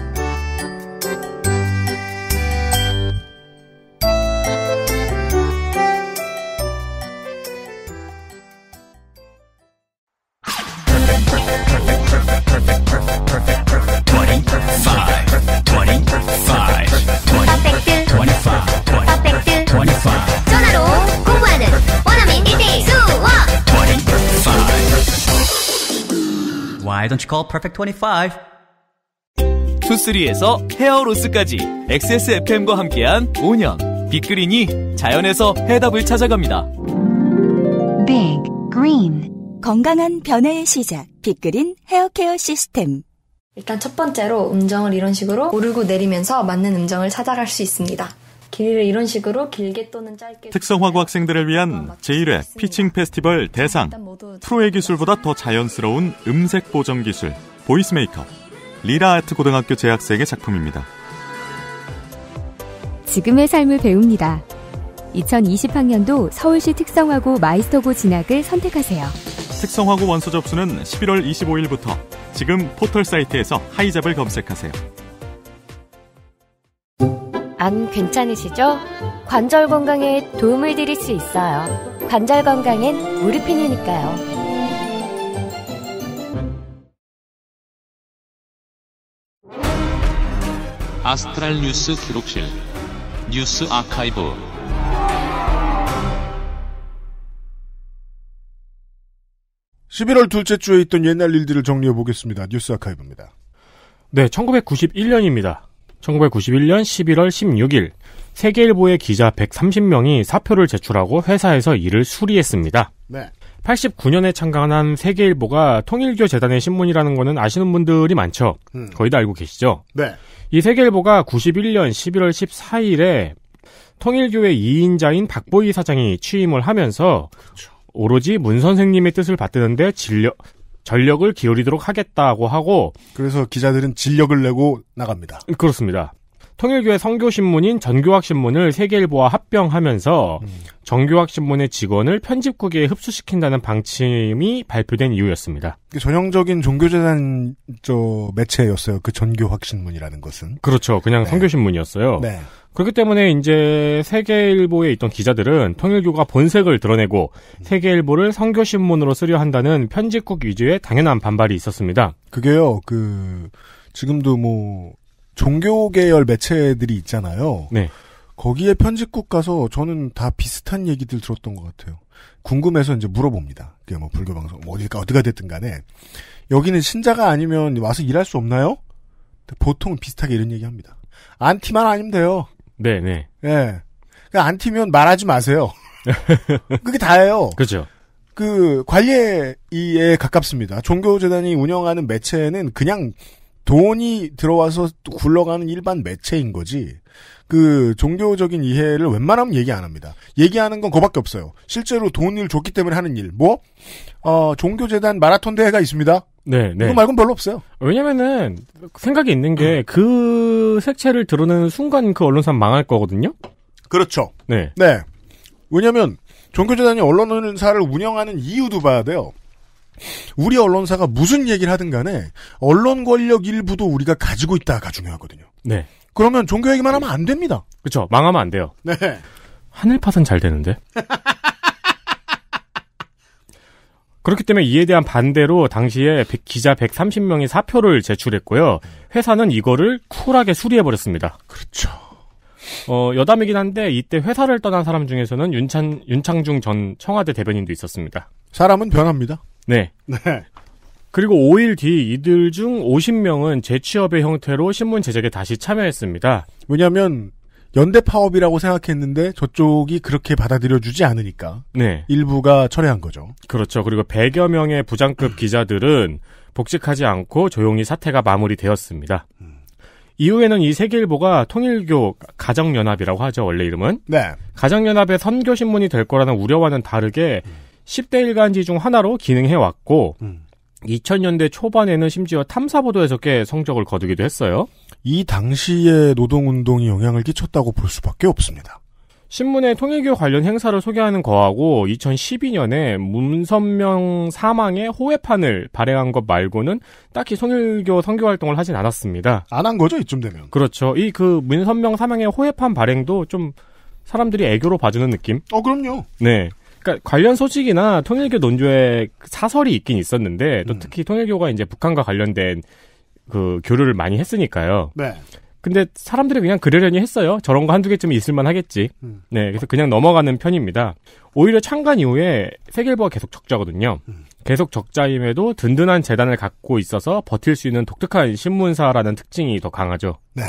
don't you call Perfect 25? 투쓰리에서 헤어로스까지 XSFM과 함께한 5년 빅그린이 자연에서 해답을 찾아갑니다. Big Green 건강한 변화의 시작 빅그린 헤어케어 시스템 일단 첫 번째로 음정을 이런 식으로 오르고 내리면서 맞는 음정을 찾아갈 수 있습니다. 길이를 이런 식으로 길게 또는 짧게 특성화고 학생들을 위한 제1회 피칭 페스티벌 대상 프로의 기술보다 더 자연스러운 음색 보정 기술 보이스메이크업 리라 아트 고등학교 재학생의 작품입니다. 지금의 삶을 배웁니다. 2020학년도 서울시 특성화고 마이스터고 진학을 선택하세요. 특성화고 원서 접수는 11월 25일부터 지금 포털 사이트에서 하이잡을 검색하세요. 안 괜찮으시죠? 관절 건강에 도움을 드릴 수 있어요. 관절 건강엔 무릎핀이니까요. 아스트랄 뉴스 기록실 뉴스 아카이브 (11월) 둘째 주에 있던 옛날 일들을 정리해 보겠습니다 뉴스 아카이브입니다 네 (1991년입니다) 1991년 11월 16일 세계일보의 기자 130명이 사표를 제출하고 회사에서 일을 수리했습니다. 네. 89년에 창간한 세계일보가 통일교 재단의 신문이라는 거는 아시는 분들이 많죠. 음. 거의 다 알고 계시죠? 네. 이 세계일보가 91년 11월 14일에 통일교의 2인자인 박보희 사장이 취임을 하면서 그렇죠. 오로지 문 선생님의 뜻을 받드는데 진력, 전력을 기울이도록 하겠다고 하고 그래서 기자들은 진력을 내고 나갑니다. 그렇습니다. 통일교회 성교신문인 전교학신문을 세계일보와 합병하면서 음. 정교학신문의 직원을 편집국에 흡수시킨다는 방침이 발표된 이유였습니다. 전형적인 종교재단 저 매체였어요. 그 전교학신문이라는 것은. 그렇죠. 그냥 네. 선교신문이었어요. 네. 그렇기 때문에 이제 세계일보에 있던 기자들은 통일교가 본색을 드러내고 음. 세계일보를 성교신문으로 쓰려 한다는 편집국 위주의 당연한 반발이 있었습니다. 그게요. 그 지금도 뭐 종교 계열 매체들이 있잖아요. 네. 거기에 편집국 가서 저는 다 비슷한 얘기들 들었던 것 같아요. 궁금해서 이제 물어봅니다. 그게 뭐 불교 방송 뭐 어디가 어디가 됐든 간에 여기는 신자가 아니면 와서 일할 수 없나요? 보통 비슷하게 이런 얘기합니다. 안티만 아니면 돼요. 네, 네. 예. 그 안티면 말하지 마세요. 그게 다예요. 그렇죠. 그 관리에 가깝습니다. 종교재단이 운영하는 매체는 그냥 돈이 들어와서 굴러가는 일반 매체인 거지. 그 종교적인 이해를 웬만하면 얘기 안 합니다. 얘기하는 건 그밖에 없어요. 실제로 돈을 줬기 때문에 하는 일. 뭐 어, 종교재단 마라톤 대회가 있습니다. 네, 네. 그거 말고는 별로 없어요. 왜냐면은 생각이 있는 게그 음. 그 색채를 드러내는 순간 그 언론사 망할 거거든요. 그렇죠. 네. 네. 왜냐면 종교재단이 언론사를 운영하는 이유도 봐야 돼요. 우리 언론사가 무슨 얘기를 하든 간에 언론 권력 일부도 우리가 가지고 있다가 중요하거든요. 네. 그러면 종교 얘기만 하면 안 됩니다. 그렇죠. 망하면 안 돼요. 네. 하늘파산 잘 되는데. 그렇기 때문에 이에 대한 반대로 당시에 기자 130명이 사표를 제출했고요. 회사는 이거를 쿨하게 수리해버렸습니다. 그렇죠. 어, 여담이긴 한데 이때 회사를 떠난 사람 중에서는 윤찬, 윤창중 전 청와대 대변인도 있었습니다. 사람은 변합니다. 네. 네. 그리고 5일 뒤 이들 중 50명은 재취업의 형태로 신문 제작에 다시 참여했습니다. 왜냐하면 연대 파업이라고 생각했는데 저쪽이 그렇게 받아들여주지 않으니까 네. 일부가 철회한 거죠. 그렇죠. 그리고 100여 명의 부장급 기자들은 복직하지 않고 조용히 사태가 마무리되었습니다. 음. 이후에는 이 세계일보가 통일교 가정연합이라고 하죠. 원래 이름은. 네. 가정연합의 선교신문이 될 거라는 우려와는 다르게 음. 10대 일간지 중 하나로 기능해 왔고 음. 2000년대 초반에는 심지어 탐사보도에서 꽤 성적을 거두기도 했어요. 이 당시의 노동운동이 영향을 끼쳤다고 볼 수밖에 없습니다. 신문에 통일교 관련 행사를 소개하는 거하고 2012년에 문선명 사망의 호외판을 발행한 것 말고는 딱히 통일교 선교 활동을 하진 않았습니다. 안 한 거죠 이쯤 되면? 그렇죠. 이 그 문선명 사망의 호외판 발행도 좀 사람들이 애교로 봐주는 느낌? 어 그럼요. 네. 그러니까 관련 소식이나 통일교 논조의 사설이 있긴 있었는데 또 음. 특히 통일교가 이제 북한과 관련된 그 교류를 많이 했으니까요. 네. 근데 사람들이 그냥 그러려니 했어요. 저런 거 한두 개쯤 있을만 하겠지. 음. 네, 그래서 그냥 넘어가는 편입니다. 오히려 창간 이후에 세계일보가 계속 적자거든요. 음. 계속 적자임에도 든든한 재단을 갖고 있어서 버틸 수 있는 독특한 신문사라는 특징이 더 강하죠. 네.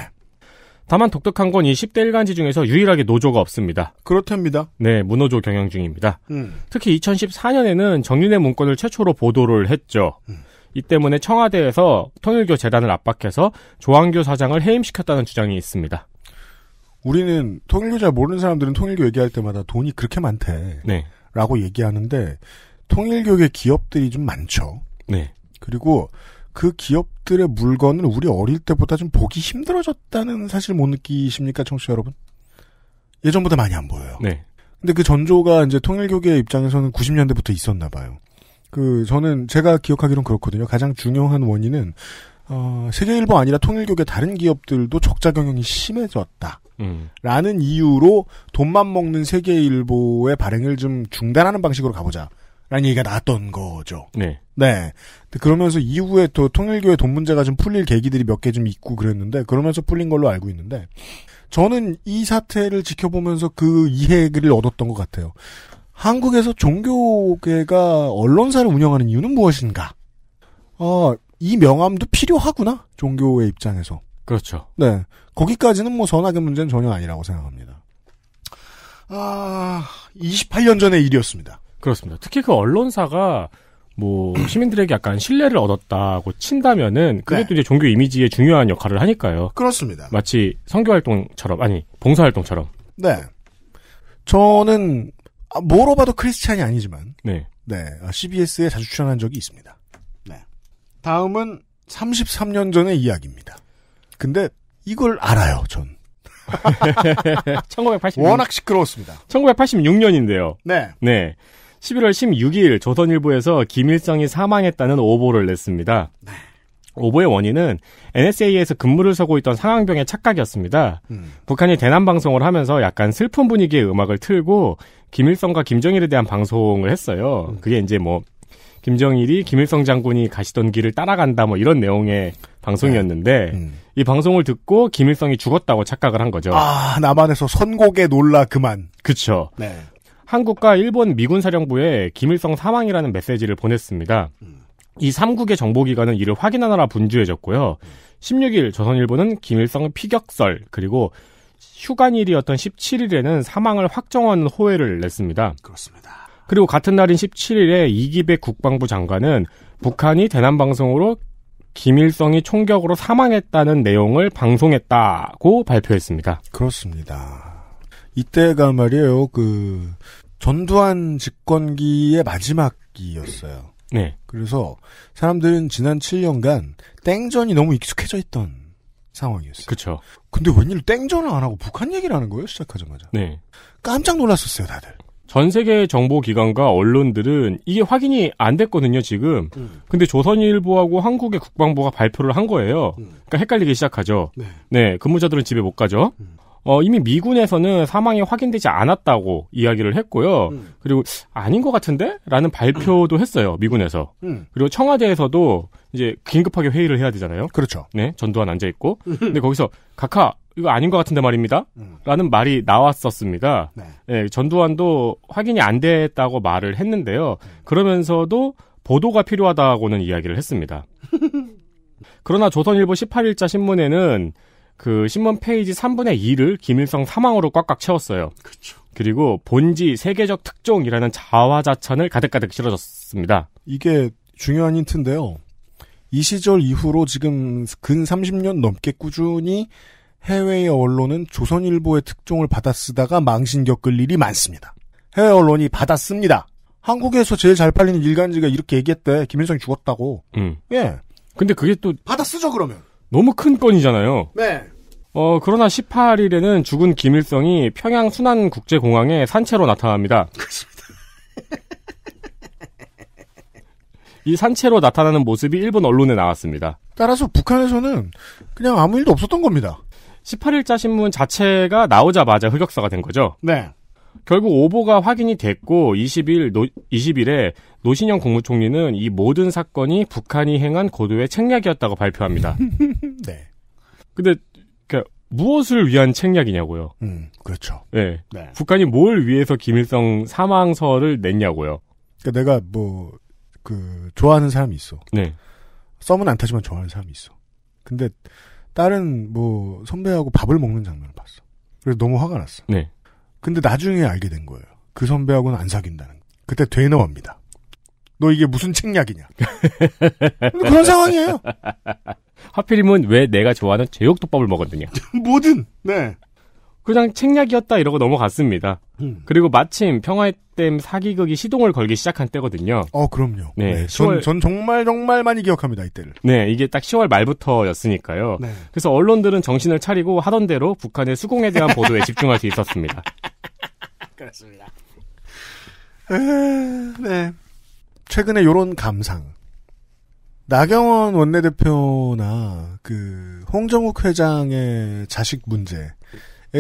다만 독특한 건 이 10대 일간지 중에서 유일하게 노조가 없습니다. 그렇답니다. 네, 무노조 경영 중입니다. 음. 특히 2014년에는 정윤의 문건을 최초로 보도를 했죠. 음. 이 때문에 청와대에서 통일교 재단을 압박해서 조항교 사장을 해임시켰다는 주장이 있습니다. 우리는 통일교 잘 모르는 사람들은 통일교 얘기할 때마다 돈이 그렇게 많대. 네. 라고 얘기하는데 통일교계 기업들이 좀 많죠. 네. 그리고 그 기업들의 물건을 우리 어릴 때보다 좀 보기 힘들어졌다는 사실 못 느끼십니까, 청취자 여러분? 예전보다 많이 안 보여요. 네. 근데 그 전조가 이제 통일교계 입장에서는 90년대부터 있었나 봐요. 그 저는 제가 기억하기론 그렇거든요. 가장 중요한 원인은 어, 세계일보 아니라 통일교계 다른 기업들도 적자 경영이 심해졌다. 음. 라는 이유로 돈만 먹는 세계일보의 발행을 좀 중단하는 방식으로 가보자. 라는 얘기가 났던 거죠. 네. 네. 그러면서 이후에 또통일교회돈 문제가 좀 풀릴 계기들이 몇 개 좀 있고 그랬는데 그러면서 풀린 걸로 알고 있는데 저는 이 사태를 지켜보면서 그 이해를 얻었던 것 같아요. 한국에서 종교계가 언론사를 운영하는 이유는 무엇인가? 어, 이 명함도 필요하구나. 종교의 입장에서. 그렇죠. 네. 거기까지는 뭐 선악의 문제는 전혀 아니라고 생각합니다. 아, 28년 전의 일이었습니다. 그렇습니다. 특히 그 언론사가 뭐 시민들에게 약간 신뢰를 얻었다고 친다면은 그것도 네. 이제 종교 이미지의 중요한 역할을 하니까요. 그렇습니다. 마치 선교 활동처럼 아니 봉사 활동처럼. 네. 저는 아, 뭐로 봐도 크리스찬이 아니지만 네. 네. 아, CBS에 자주 출연한 적이 있습니다. 네. 다음은 33년 전의 이야기입니다. 근데 이걸 알아요, 전. 1986. 워낙 시끄러웠습니다. 1986년인데요. 네. 네. 11월 16일 조선일보에서 김일성이 사망했다는 오보를 냈습니다. 네. 오보의 원인은 NSA에서 근무를 서고 있던 상황병의 착각이었습니다. 음. 북한이 대남 방송을 하면서 약간 슬픈 분위기의 음악을 틀고 김일성과 김정일에 대한 방송을 했어요. 음. 그게 이제 뭐 김정일이 김일성 장군이 가시던 길을 따라간다 뭐 이런 내용의 방송이었는데 네. 음. 이 방송을 듣고 김일성이 죽었다고 착각을 한 거죠. 아 남한에서 선곡에 놀라 그만. 그쵸. 네. 한국과 일본 미군 사령부에 김일성 사망이라는 메시지를 보냈습니다. 이 3국의 정보기관은 이를 확인하느라 분주해졌고요. 16일 조선일보는 김일성 피격설 그리고 휴관일이었던 17일에는 사망을 확정하는 호회를 냈습니다. 그렇습니다. 그리고 같은 날인 17일에 이기백 국방부 장관은 북한이 대남 방송으로 김일성이 총격으로 사망했다는 내용을 방송했다고 발표했습니다. 그렇습니다. 이때가 말이에요. 그 전두환 집권기의 마지막이었어요. 네. 그래서 사람들은 지난 7년간 땡전이 너무 익숙해져 있던 상황이었어요. 그렇죠. 근데 웬일 땡전을 안 하고 북한 얘기를 하는 거예요 시작하자마자. 네. 깜짝 놀랐었어요 다들. 전 세계 정보 기관과 언론들은 이게 확인이 안 됐거든요, 지금. 음. 근데 조선일보하고 한국의 국방부가 발표를 한 거예요. 음. 그러니까 헷갈리기 시작하죠. 네. 네. 근무자들은 집에 못 가죠. 음. 어, 이미 미군에서는 사망이 확인되지 않았다고 이야기를 했고요. 음. 그리고 아닌 것 같은데? 라는 발표도 했어요. 미군에서. 음. 그리고 청와대에서도 이제 긴급하게 회의를 해야 되잖아요. 그렇죠. 네. 전두환 앉아있고. 음. 근데 거기서 각하, 이거 아닌 것 같은데 말입니다. 음. 라는 말이 나왔었습니다. 네. 네. 전두환도 확인이 안 됐다고 말을 했는데요. 음. 그러면서도 보도가 필요하다고는 이야기를 했습니다. 그러나 조선일보 18일자 신문에는 그 신문 페이지 3분의 2를 김일성 사망으로 꽉꽉 채웠어요. 그렇죠. 그리고 본지 세계적 특종이라는 자화자찬을 가득가득 실어줬습니다. 이게 중요한 힌트인데요. 이 시절 이후로 지금 근 30년 넘게 꾸준히 해외의 언론은 조선일보의 특종을 받아 쓰다가 망신 겪을 일이 많습니다. 해외 언론이 받았습니다 한국에서 제일 잘 팔리는 일간지가 이렇게 얘기했대. 김일성이 죽었다고. 음. 예. 근데 그게 또 받아 쓰죠 그러면. 너무 큰 건이잖아요. 네. 어, 그러나 18일에는 죽은 김일성이 평양 순안 국제공항에 산채로 나타납니다. 이 산채로 나타나는 모습이 일본 언론에 나왔습니다. 따라서 북한에서는 그냥 아무 일도 없었던 겁니다. 18일자 신문 자체가 나오자마자 흑역사가 된 거죠. 네. 결국 오보가 확인이 됐고 20일 노, 20일에 노신영 국무총리는 이 모든 사건이 북한이 행한 고도의 책략이었다고 발표합니다. 네. 근데 무엇을 위한 책략이냐고요. 음, 그렇죠. 네. 네. 북한이 뭘 위해서 김일성 사망설을 냈냐고요. 그러니까 내가 뭐, 그, 좋아하는 사람이 있어. 네. 썸은 안 타지만 좋아하는 사람이 있어. 근데, 다른 뭐, 선배하고 밥을 먹는 장면을 봤어. 그래서 너무 화가 났어. 네. 근데 나중에 알게 된 거예요. 그 선배하고는 안 사귄다는. 그때 되뇌합니다. 너 이게 무슨 책략이냐. 그런 상황이에요. 하필이면 왜 내가 좋아하는 제육덮밥을 먹었느냐. 뭐든, 네. 그냥 책략이었다 이러고 넘어갔습니다. 음. 그리고 마침 평화의 댐 사기극이 시동을 걸기 시작한 때거든요. 어, 그럼요. 네. 네 10월... 전, 전 정말 정말 많이 기억합니다, 이때를. 네, 이게 딱 10월 말부터였으니까요. 네. 그래서 언론들은 정신을 차리고 하던 대로 북한의 수공에 대한 보도에 집중할 수 있었습니다. 그렇습니다. 네. 최근에 요런 감상. 나경원 원내대표나 그 홍정욱 회장의 자식 문제에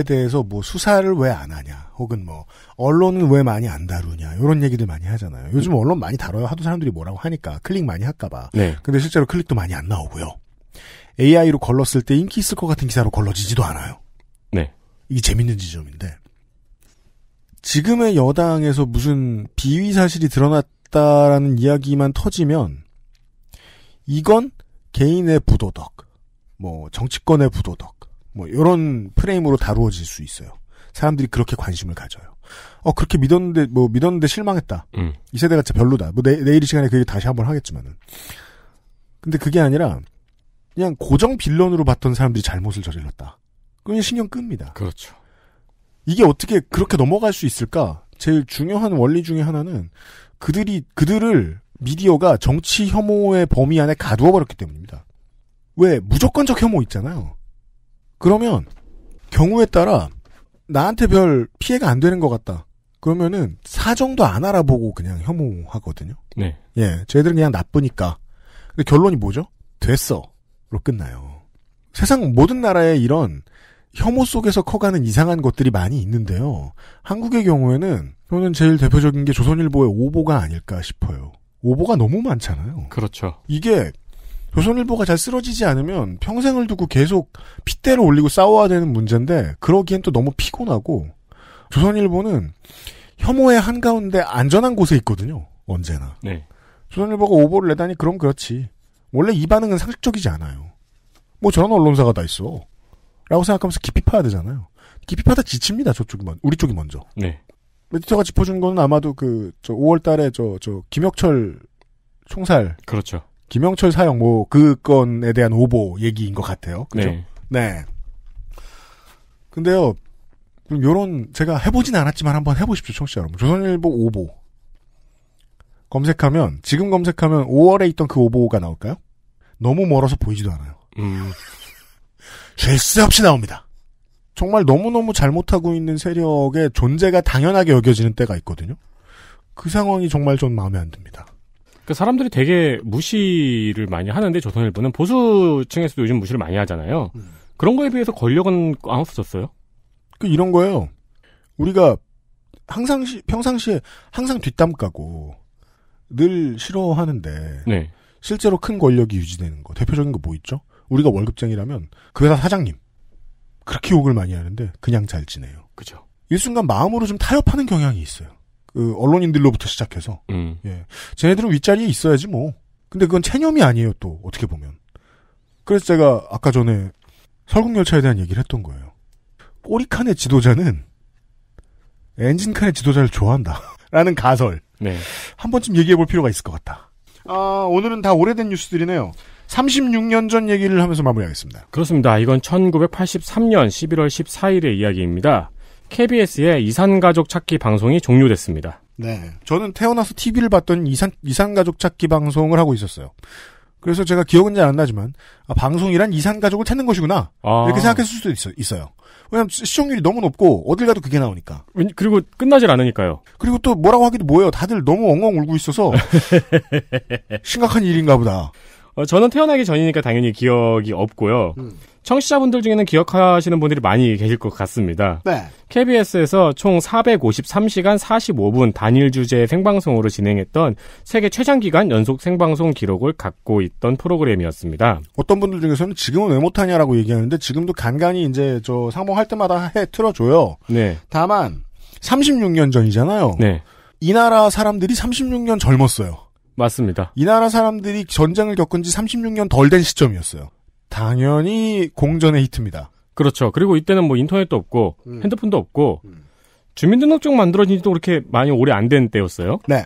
대해서 뭐 수사를 왜 안 하냐, 혹은 뭐 언론은 왜 많이 안 다루냐 이런 얘기들 많이 하잖아요. 요즘 언론 많이 다뤄요. 하도 사람들이 뭐라고 하니까 클릭 많이 할까봐. 네. 근데 실제로 클릭도 많이 안 나오고요. AI로 걸렀을 때 인기 있을 것 같은 기사로 걸러지지도 않아요. 네. 이게 재밌는 지점인데 지금의 여당에서 무슨 비위 사실이 드러났다라는 이야기만 터지면 이건 개인의 부도덕, 뭐 정치권의 부도덕, 뭐 이런 프레임으로 다루어질 수 있어요. 사람들이 그렇게 관심을 가져요. 어 그렇게 믿었는데 뭐 믿었는데 실망했다. 음. 이 세대가 진짜 별로다. 뭐 내, 내일 이 시간에 그 얘기 다시 한번 하겠지만은. 근데 그게 아니라 그냥 고정 빌런으로 봤던 사람들이 잘못을 저질렀다. 그건 신경 끕니다. 그렇죠. 이게 어떻게 그렇게 넘어갈 수 있을까? 제일 중요한 원리 중에 하나는 그들이 그들을 미디어가 정치 혐오의 범위 안에 가두어 버렸기 때문입니다. 왜 무조건적 혐오 있잖아요. 그러면 경우에 따라 나한테 별 피해가 안 되는 것 같다. 그러면은 사정도 안 알아보고 그냥 혐오하거든요. 네. 예, 쟤들은 그냥 나쁘니까. 근데 결론이 뭐죠? 됐어로 끝나요. 세상 모든 나라에 이런 혐오 속에서 커가는 이상한 것들이 많이 있는데요. 한국의 경우에는 저는 제일 대표적인 게 조선일보의 오보가 아닐까 싶어요. 오보가 너무 많잖아요. 그렇죠. 이게 조선일보가 잘 쓰러지지 않으면 평생을 두고 계속 핏대를 올리고 싸워야 되는 문제인데 그러기엔 또 너무 피곤하고 조선일보는 혐오의 한가운데 안전한 곳에 있거든요. 언제나. 네. 조선일보가 오보를 내다니 그럼 그렇지. 원래 이 반응은 상식적이지 않아요. 뭐 저런 언론사가 다 있어. 라고 생각하면서 깊이 파야 되잖아요. 깊이 파다 지칩니다. 저쪽이 먼저. 우리 쪽이 먼저. 네. 에디터가 짚어준 거는 아마도 그저 5월달에 저 저 김혁철 총살 그렇죠. 김영철 사형 뭐그 건에 대한 오보 얘기인 것 같아요. 그죠? 네. 네. 근데요. 그럼 요런 제가 해보진 않았지만 한번 해보십시오, 청취자 여러분. 조선일보 오보 검색하면 지금 검색하면 5월에 있던 그 오보가 나올까요? 너무 멀어서 보이지도 않아요. 음. 쉴새 없이 나옵니다. 정말 너무너무 잘못하고 있는 세력의 존재가 당연하게 여겨지는 때가 있거든요. 그 상황이 정말 좀 마음에 안 듭니다. 그 사람들이 되게 무시를 많이 하는데 조선일보는 보수층에서도 요즘 무시를 많이 하잖아요. 음. 그런 거에 비해서 권력은 안 없어졌어요? 그 이런 거예요. 우리가 항상 시, 평상시에 항상 뒷담 까고 늘 싫어하는데 네. 실제로 큰 권력이 유지되는 거 대표적인 거 뭐 있죠? 우리가 월급쟁이라면 그 회사 사장님 그렇게 욕을 많이 하는데 그냥 잘 지내요. 그죠. 일순간 마음으로 좀 타협하는 경향이 있어요. 그 언론인들로부터 시작해서 음. 예. 쟤네들은 윗자리에 있어야지 뭐. 근데 그건 체념이 아니에요 또 어떻게 보면. 그래서 제가 아까 전에 설국열차에 대한 얘기를 했던 거예요. 꼬리칸의 지도자는 엔진칸의 지도자를 좋아한다. 라는 가설. 네. 한 번쯤 얘기해 볼 필요가 있을 것 같다. 아, 오늘은 다 오래된 뉴스들이네요. 36년 전 얘기를 하면서 마무리하겠습니다. 그렇습니다. 이건 1983년 11월 14일의 이야기입니다. KBS의 이산가족 찾기 방송이 종료됐습니다. 네. 저는 태어나서 TV를 봤던 이산, 이산가족 찾기 방송을 하고 있었어요. 그래서 제가 기억은 잘 안 나지만, 아, 방송이란 이산가족을 찾는 것이구나. 아. 이렇게 생각했을 수도 있어, 요 왜냐면 시청률이 너무 높고, 어딜 가도 그게 나오니까. 그리고 끝나질 않으니까요. 그리고 또 뭐라고 하기도 뭐예요. 다들 너무 엉엉 울고 있어서, 심각한 일인가 보다. 어, 저는 태어나기 전이니까 당연히 기억이 없고요. 음. 청취자분들 중에는 기억하시는 분들이 많이 계실 것 같습니다. 네. KBS에서 총 453시간 45분 단일 주제 생방송으로 진행했던 세계 최장기간 연속 생방송 기록을 갖고 있던 프로그램이었습니다. 어떤 분들 중에서는 지금은 왜 못하냐라고 얘기하는데 지금도 간간히 이제 저 상봉할 때마다 해 틀어줘요. 네. 다만 36년 전이잖아요. 네. 이 나라 사람들이 36년 젊었어요. 맞습니다. 이 나라 사람들이 전쟁을 겪은 지 36년 덜 된 시점이었어요. 당연히 공전의 히트입니다. 그렇죠. 그리고 이때는 뭐 인터넷도 없고 음. 핸드폰도 없고 음. 주민등록증 만들어진 지도 그렇게 많이 오래 안 된 때였어요. 네.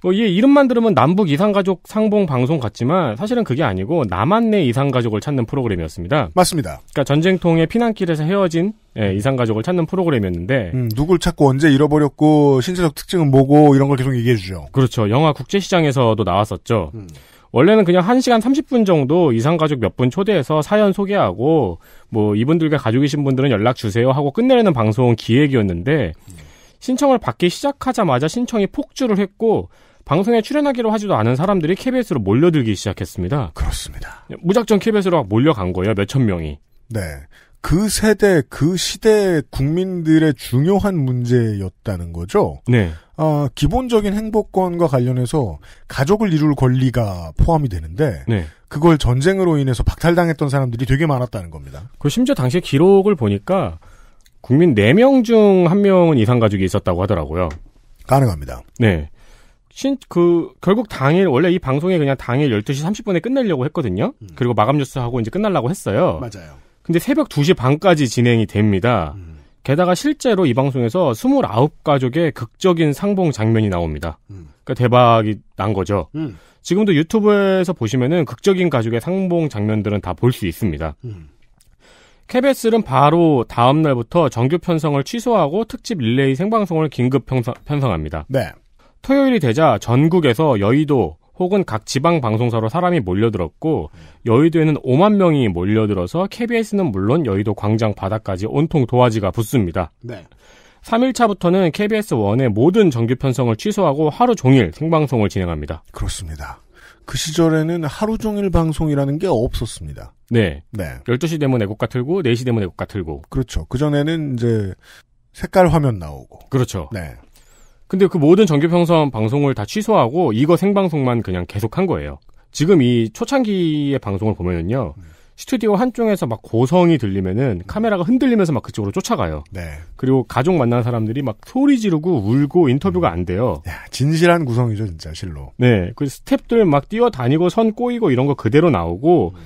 뭐, 이 이름만 들으면 남북 이상가족 상봉 방송 같지만 사실은 그게 아니고 남한 내 이상가족을 찾는 프로그램이었습니다. 맞습니다. 그러니까 전쟁통의 피난길에서 헤어진 예, 이상가족을 찾는 프로그램이었는데. 음, 누굴 찾고 언제 잃어버렸고 신체적 특징은 뭐고 이런 걸 계속 얘기해주죠. 그렇죠. 영화 국제시장에서도 나왔었죠. 음. 원래는 그냥 1시간 30분 정도 이상가족 몇 분 초대해서 사연 소개하고 뭐 이분들과 가족이신 분들은 연락 주세요 하고 끝내려는 방송 기획이었는데 음. 신청을 받기 시작하자마자 신청이 폭주를 했고 방송에 출연하기로 하지도 않은 사람들이 KBS로 몰려들기 시작했습니다. 그렇습니다. 무작정 KBS로 몰려간 거예요. 몇 천 명이. 네. 그 세대, 그 시대 국민들의 중요한 문제였다는 거죠. 네. 아, 기본적인 행복권과 관련해서 가족을 이룰 권리가 포함이 되는데 네. 그걸 전쟁으로 인해서 박탈당했던 사람들이 되게 많았다는 겁니다. 그 심지어 당시 기록을 보니까 국민 4명 중 1명은 이상 가족이 있었다고 하더라고요. 가능합니다. 네. 신, 그, 결국 당일, 원래 이 방송에 그냥 당일 12시 30분에 끝내려고 했거든요. 음. 그리고 마감 뉴스하고 이제 끝날라고 했어요. 맞아요. 근데 새벽 2시 반까지 진행이 됩니다. 음. 게다가 실제로 이 방송에서 29가족의 극적인 상봉 장면이 나옵니다. 음. 그러니까 대박이 난 거죠. 음. 지금도 유튜브에서 보시면은 극적인 가족의 상봉 장면들은 다 볼 수 있습니다. 음. 케베슬은 바로 다음 날부터 정규 편성을 취소하고 특집 릴레이 생방송을 긴급 편성, 편성합니다. 네. 토요일이 되자 전국에서 여의도 혹은 각 지방 방송사로 사람이 몰려들었고 여의도에는 5만 명이 몰려들어서 KBS는 물론 여의도 광장 바닥까지 온통 도화지가 붙습니다. 네. 3일차부터는 KBS 원의 모든 정규 편성을 취소하고 하루 종일 생방송을 진행합니다. 그렇습니다. 그 시절에는 하루 종일 방송이라는 게 없었습니다. 네. 네. 12시 되면 애국가 틀고 4시 되면 애국가 틀고. 그렇죠. 그전에는 이제 색깔 화면 나오고. 그렇죠. 네. 근데 그 모든 정규평선 방송을 다 취소하고 이거 생방송만 그냥 계속 한 거예요. 지금 이 초창기의 방송을 보면은요. 스튜디오 한쪽에서 막 고성이 들리면은 카메라가 흔들리면서 막 그쪽으로 쫓아가요. 네. 그리고 가족 만난 사람들이 막 소리 지르고 울고 인터뷰가 안 돼요. 야, 진실한 구성이죠, 진짜 실로. 네. 그 스탭들 막 뛰어다니고 선 꼬이고 이런 거 그대로 나오고 음.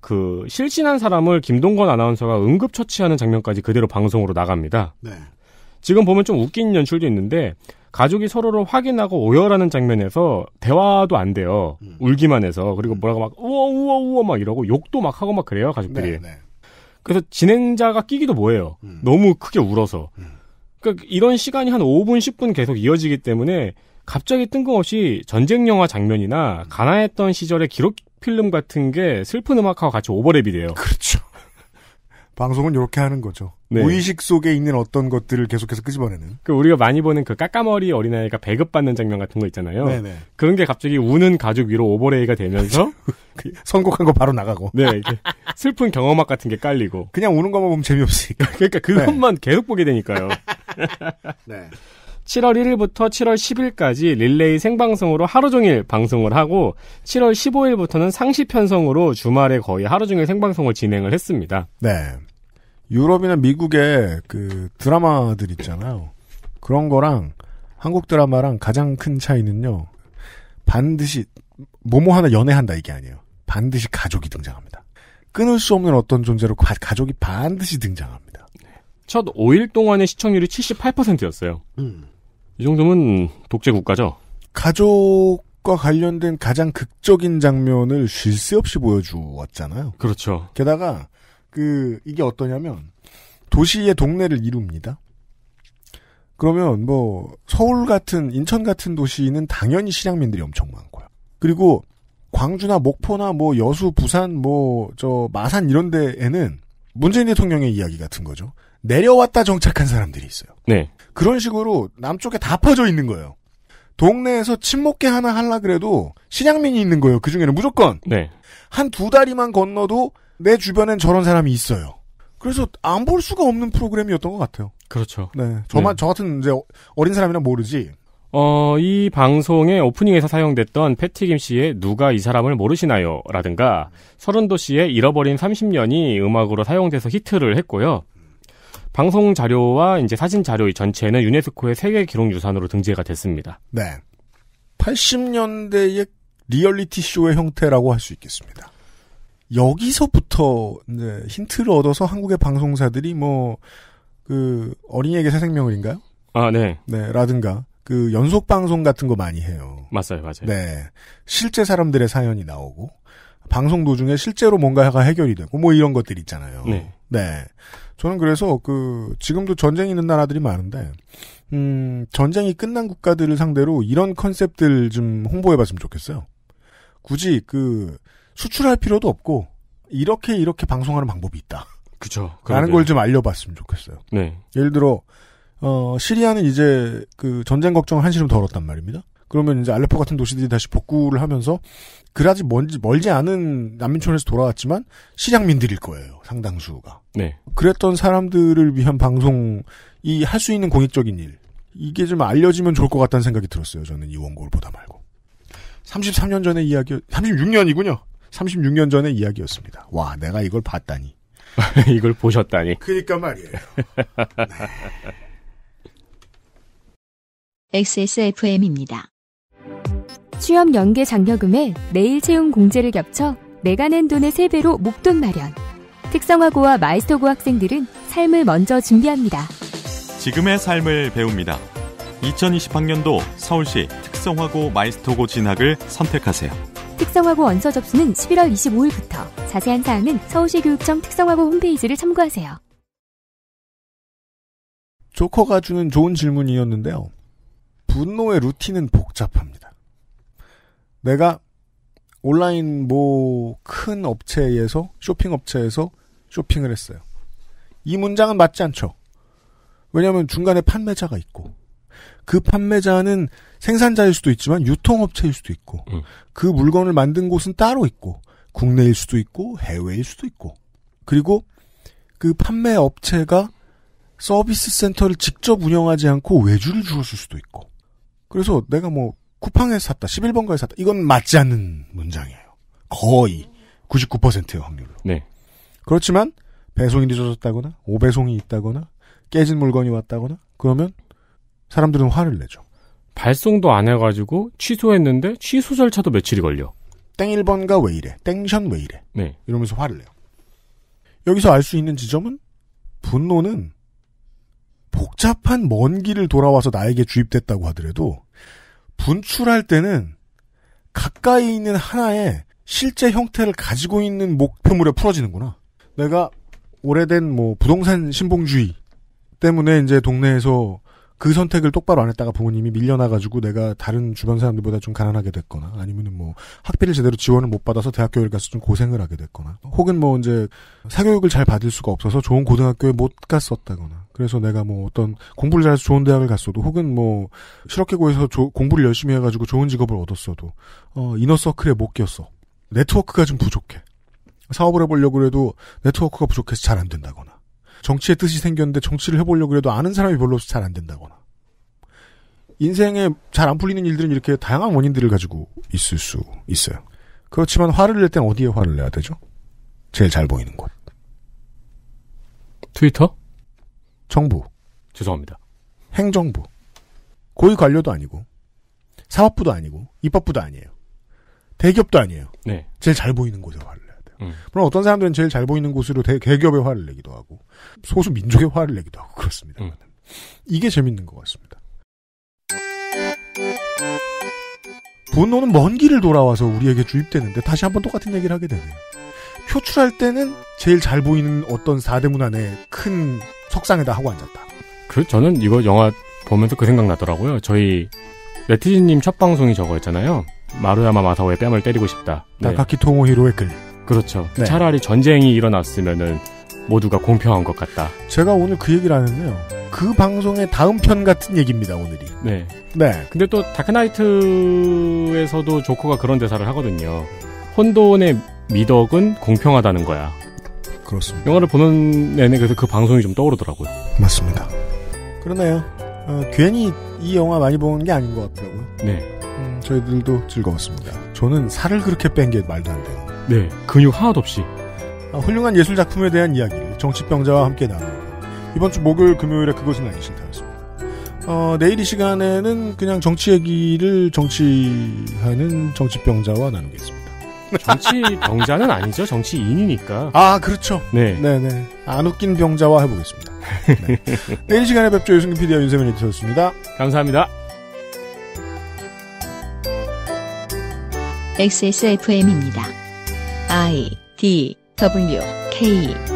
그 실신한 사람을 김동건 아나운서가 응급처치하는 장면까지 그대로 방송으로 나갑니다. 네. 지금 보면 좀 웃긴 연출도 있는데 가족이 서로를 확인하고 오열하는 장면에서 대화도 안 돼요. 음. 울기만 해서 그리고 음. 뭐라고 막 우와 우와 우와 막 이러고 욕도 막 하고 막 그래요 가족들이. 네, 네. 그래서 진행자가 끼기도 뭐예요. 음. 너무 크게 울어서. 음. 그러니까 이런 시간이 한 5분 10분 계속 이어지기 때문에 갑자기 뜬금없이 전쟁 영화 장면이나 음. 가난했던 시절의 기록 필름 같은 게 슬픈 음악하고 같이 오버랩이 돼요. 그렇죠. 방송은 이렇게 하는 거죠. 네. 무의식 속에 있는 어떤 것들을 계속해서 끄집어내는. 그 우리가 많이 보는 그 까까머리 어린아이가 배급받는 장면 같은 거 있잖아요. 네네. 네. 그런 게 갑자기 우는 가죽 위로 오버레이가 되면서 그 선곡한 거 바로 나가고. 네. 슬픈 경험학 같은 게 깔리고. 그냥 우는 것만 보면 재미없으니까. 그러니까 그것만 네. 계속 보게 되니까요. 네. 7월 1일부터 7월 10일까지 릴레이 생방송으로 하루 종일 방송을 하고 7월 15일부터는 상시 편성으로 주말에 거의 하루 종일 생방송을 진행을 했습니다. 네. 유럽이나 미국의 그 드라마들 있잖아요. 그런 거랑 한국 드라마랑 가장 큰 차이는요. 반드시 뭐뭐 하나 연애한다 이게 아니에요. 반드시 가족이 등장합니다. 끊을 수 없는 어떤 존재로 가, 가족이 반드시 등장합니다. 첫 5일 동안의 시청률이 78%였어요. 음. 이 정도면 독재 국가죠. 가족과 관련된 가장 극적인 장면을 쉴 새 없이 보여주었잖아요. 그렇죠. 게다가 그 이게 어떠냐면 도시의 동네를 이룹니다. 그러면 뭐 서울 같은 인천 같은 도시는 당연히 실향민들이 엄청 많고요. 그리고 광주나 목포나 뭐 여수, 부산, 뭐 저 마산 이런 데에는 문재인 대통령의 이야기 같은 거죠. 내려왔다 정착한 사람들이 있어요. 네. 그런 식으로 남쪽에 다 퍼져 있는 거예요. 동네에서 친목계 하나 할라 그래도 신양민이 있는 거예요. 그 중에는 무조건. 네. 한 두 다리만 건너도 내 주변엔 저런 사람이 있어요. 그래서 안 볼 수가 없는 프로그램이었던 것 같아요. 그렇죠. 네. 저만 네. 저 같은 이제 어린 사람이라 모르지. 어, 이 방송의 오프닝에서 사용됐던 패티김 씨의 누가 이 사람을 모르시나요? 라든가, 서른도 씨의 잃어버린 30년이 음악으로 사용돼서 히트를 했고요. 방송 자료와 이제 사진 자료 이 전체는 유네스코의 세계 기록 유산으로 등재가 됐습니다. 네. 80년대의 리얼리티 쇼의 형태라고 할 수 있겠습니다. 여기서부터 이제 힌트를 얻어서 한국의 방송사들이 뭐 그 어린이에게 새 생명을인가요? 아, 네. 네, 라든가 그 연속 방송 같은 거 많이 해요. 맞아요, 맞아요. 네. 실제 사람들의 사연이 나오고 방송 도중에 실제로 뭔가가 해결이 되고 뭐 이런 것들 있잖아요. 네. 네. 저는 그래서 그 지금도 전쟁 이 있는 나라들이 많은데 음, 전쟁이 끝난 국가들을 상대로 이런 컨셉들 좀 홍보해봤으면 좋겠어요. 굳이 그 수출할 필요도 없고 이렇게 이렇게 방송하는 방법이 있다. 그죠. 라는 걸 좀 알려봤으면 좋겠어요. 네. 예를 들어 어, 시리아는 이제 그 전쟁 걱정을 한시름 덜었단 말입니다. 그러면 이제 알레포 같은 도시들이 다시 복구를 하면서 그라지 먼지 멀지 않은 난민촌에서 돌아왔지만 실향민들일 거예요 상당수가. 네. 그랬던 사람들을 위한 방송이 할 수 있는 공익적인 일 이게 좀 알려지면 좋을 것 같다는 생각이 들었어요 저는 이 원고를 보다 말고. 33년 전의 이야기, 36년이군요. 36년 전의 이야기였습니다. 와, 내가 이걸 봤다니. 이걸 보셨다니. 그니까 말이에요. 네. XSFM입니다. 취업 연계 장려금에 내일 채용 공제를 겹쳐 내가 낸 돈의 3배로 목돈 마련. 특성화고와 마이스터고 학생들은 삶을 먼저 준비합니다. 지금의 삶을 배웁니다. 2020학년도 서울시 특성화고 마이스터고 진학을 선택하세요. 특성화고 원서 접수는 11월 25일부터 자세한 사항은 서울시 교육청 특성화고 홈페이지를 참고하세요. 조커가 주는 좋은 질문이었는데요. 분노의 루틴은 복잡합니다. 내가 온라인 뭐 큰 업체에서 쇼핑 업체에서 쇼핑을 했어요. 이 문장은 맞지 않죠. 왜냐하면 중간에 판매자가 있고 그 판매자는 생산자일 수도 있지만 유통업체일 수도 있고 음. 그 물건을 만든 곳은 따로 있고 국내일 수도 있고 해외일 수도 있고 그리고 그 판매 업체가 서비스 센터를 직접 운영하지 않고 외주를 주었을 수도 있고 그래서 내가 뭐 쿠팡에서 샀다, 11번가에서 샀다. 이건 맞지 않는 문장이에요. 거의 99%의 확률로. 네. 그렇지만 배송이 늦어졌다거나 오배송이 있다거나 깨진 물건이 왔다거나 그러면 사람들은 화를 내죠. 발송도 안 해가지고 취소했는데 취소 절차도 며칠이 걸려. 땡 1번가 왜 이래? 땡션 왜 이래? 네. 이러면서 화를 내요. 여기서 알 수 있는 지점은 분노는 복잡한 먼 길을 돌아와서 나에게 주입됐다고 하더라도 분출할 때는 가까이 있는 하나의 실제 형태를 가지고 있는 목표물에 풀어지는구나. 내가 오래된 뭐 부동산 신봉주의 때문에 이제 동네에서 그 선택을 똑바로 안 했다가 부모님이 밀려나가지고 내가 다른 주변 사람들보다 좀 가난하게 됐거나 아니면은 뭐 학비를 제대로 지원을 못 받아서 대학교를 가서 좀 고생을 하게 됐거나 혹은 뭐 이제 사교육을 잘 받을 수가 없어서 좋은 고등학교에 못 갔었다거나 그래서 내가 뭐 어떤 공부를 잘해서 좋은 대학을 갔어도 혹은 뭐 실업계고에서 공부를 열심히 해가지고 좋은 직업을 얻었어도 어, 이너서클에 못 꼈어. 네트워크가 좀 부족해. 사업을 해보려고 해도 네트워크가 부족해서 잘 안 된다거나 정치의 뜻이 생겼는데 정치를 해보려고 해도 아는 사람이 별로 없어 잘안 된다거나 인생에 잘 안 풀리는 일들은 이렇게 다양한 원인들을 가지고 있을 수 있어요. 그렇지만 화를 낼 땐 어디에 화를 내야 되죠? 제일 잘 보이는 곳. 트위터? 정부. 죄송합니다. 행정부. 고위 관료도 아니고 사업부도 아니고 입법부도 아니에요. 대기업도 아니에요. 네. 제일 잘 보이는 곳에 화를 내야 돼요. 음. 물론 어떤 사람들은 제일 잘 보이는 곳으로 대, 대기업에 화를 내기도 하고 소수 민족에 화를 내기도 하고 그렇습니다. 음. 이게 재밌는 것 같습니다. 분노는 먼 길을 돌아와서 우리에게 주입되는데 다시 한 번 똑같은 얘기를 하게 되네요. 표출할 때는 제일 잘 보이는 어떤 사대문 안에 큰 석상에다 하고 앉았다. 그 저는 이거 영화 보면서 그 생각 나더라고요. 저희 네티즌님 첫 방송이 저거였잖아요. 마루야마 마사오의 뺨을 때리고 싶다. 네. 나카키 통호 히로의 글. 그렇죠. 네. 차라리 전쟁이 일어났으면은 모두가 공평한 것 같다. 제가 오늘 그 얘기를 하는데요. 그 방송의 다음 편 같은 얘기입니다, 오늘이. 네. 네. 근데 또 다크나이트에서도 조커가 그런 대사를 하거든요. 혼돈의 미덕은 공평하다는 거야. 그렇습니다. 영화를 보는 내내 그래서 그 방송이 좀 떠오르더라고요. 맞습니다. 그러네요. 어, 괜히 이 영화 많이 보는 게 아닌 것 같더라고요. 네. 음, 저희들도 즐거웠습니다. 저는 살을 그렇게 뺀 게 말도 안 돼요. 네. 근육 하나도 없이. 아, 훌륭한 예술 작품에 대한 이야기를 정치병자와 함께 나누고 이번 주 목요일 금요일에 그것은 아니 싫다였습니다. 어, 내일 이 시간에는 그냥 정치 얘기를 정치하는 정치병자와 나누겠습니다. 정치 병자는 아니죠. 정치인이니까. 아, 그렇죠. 네. 네네. 네. 안 웃긴 병자와 해보겠습니다. 네. 내일 시간에 뵙죠. 유승균 PD와 윤세민 에디였습니다 감사합니다. XSFM입니다. I D W K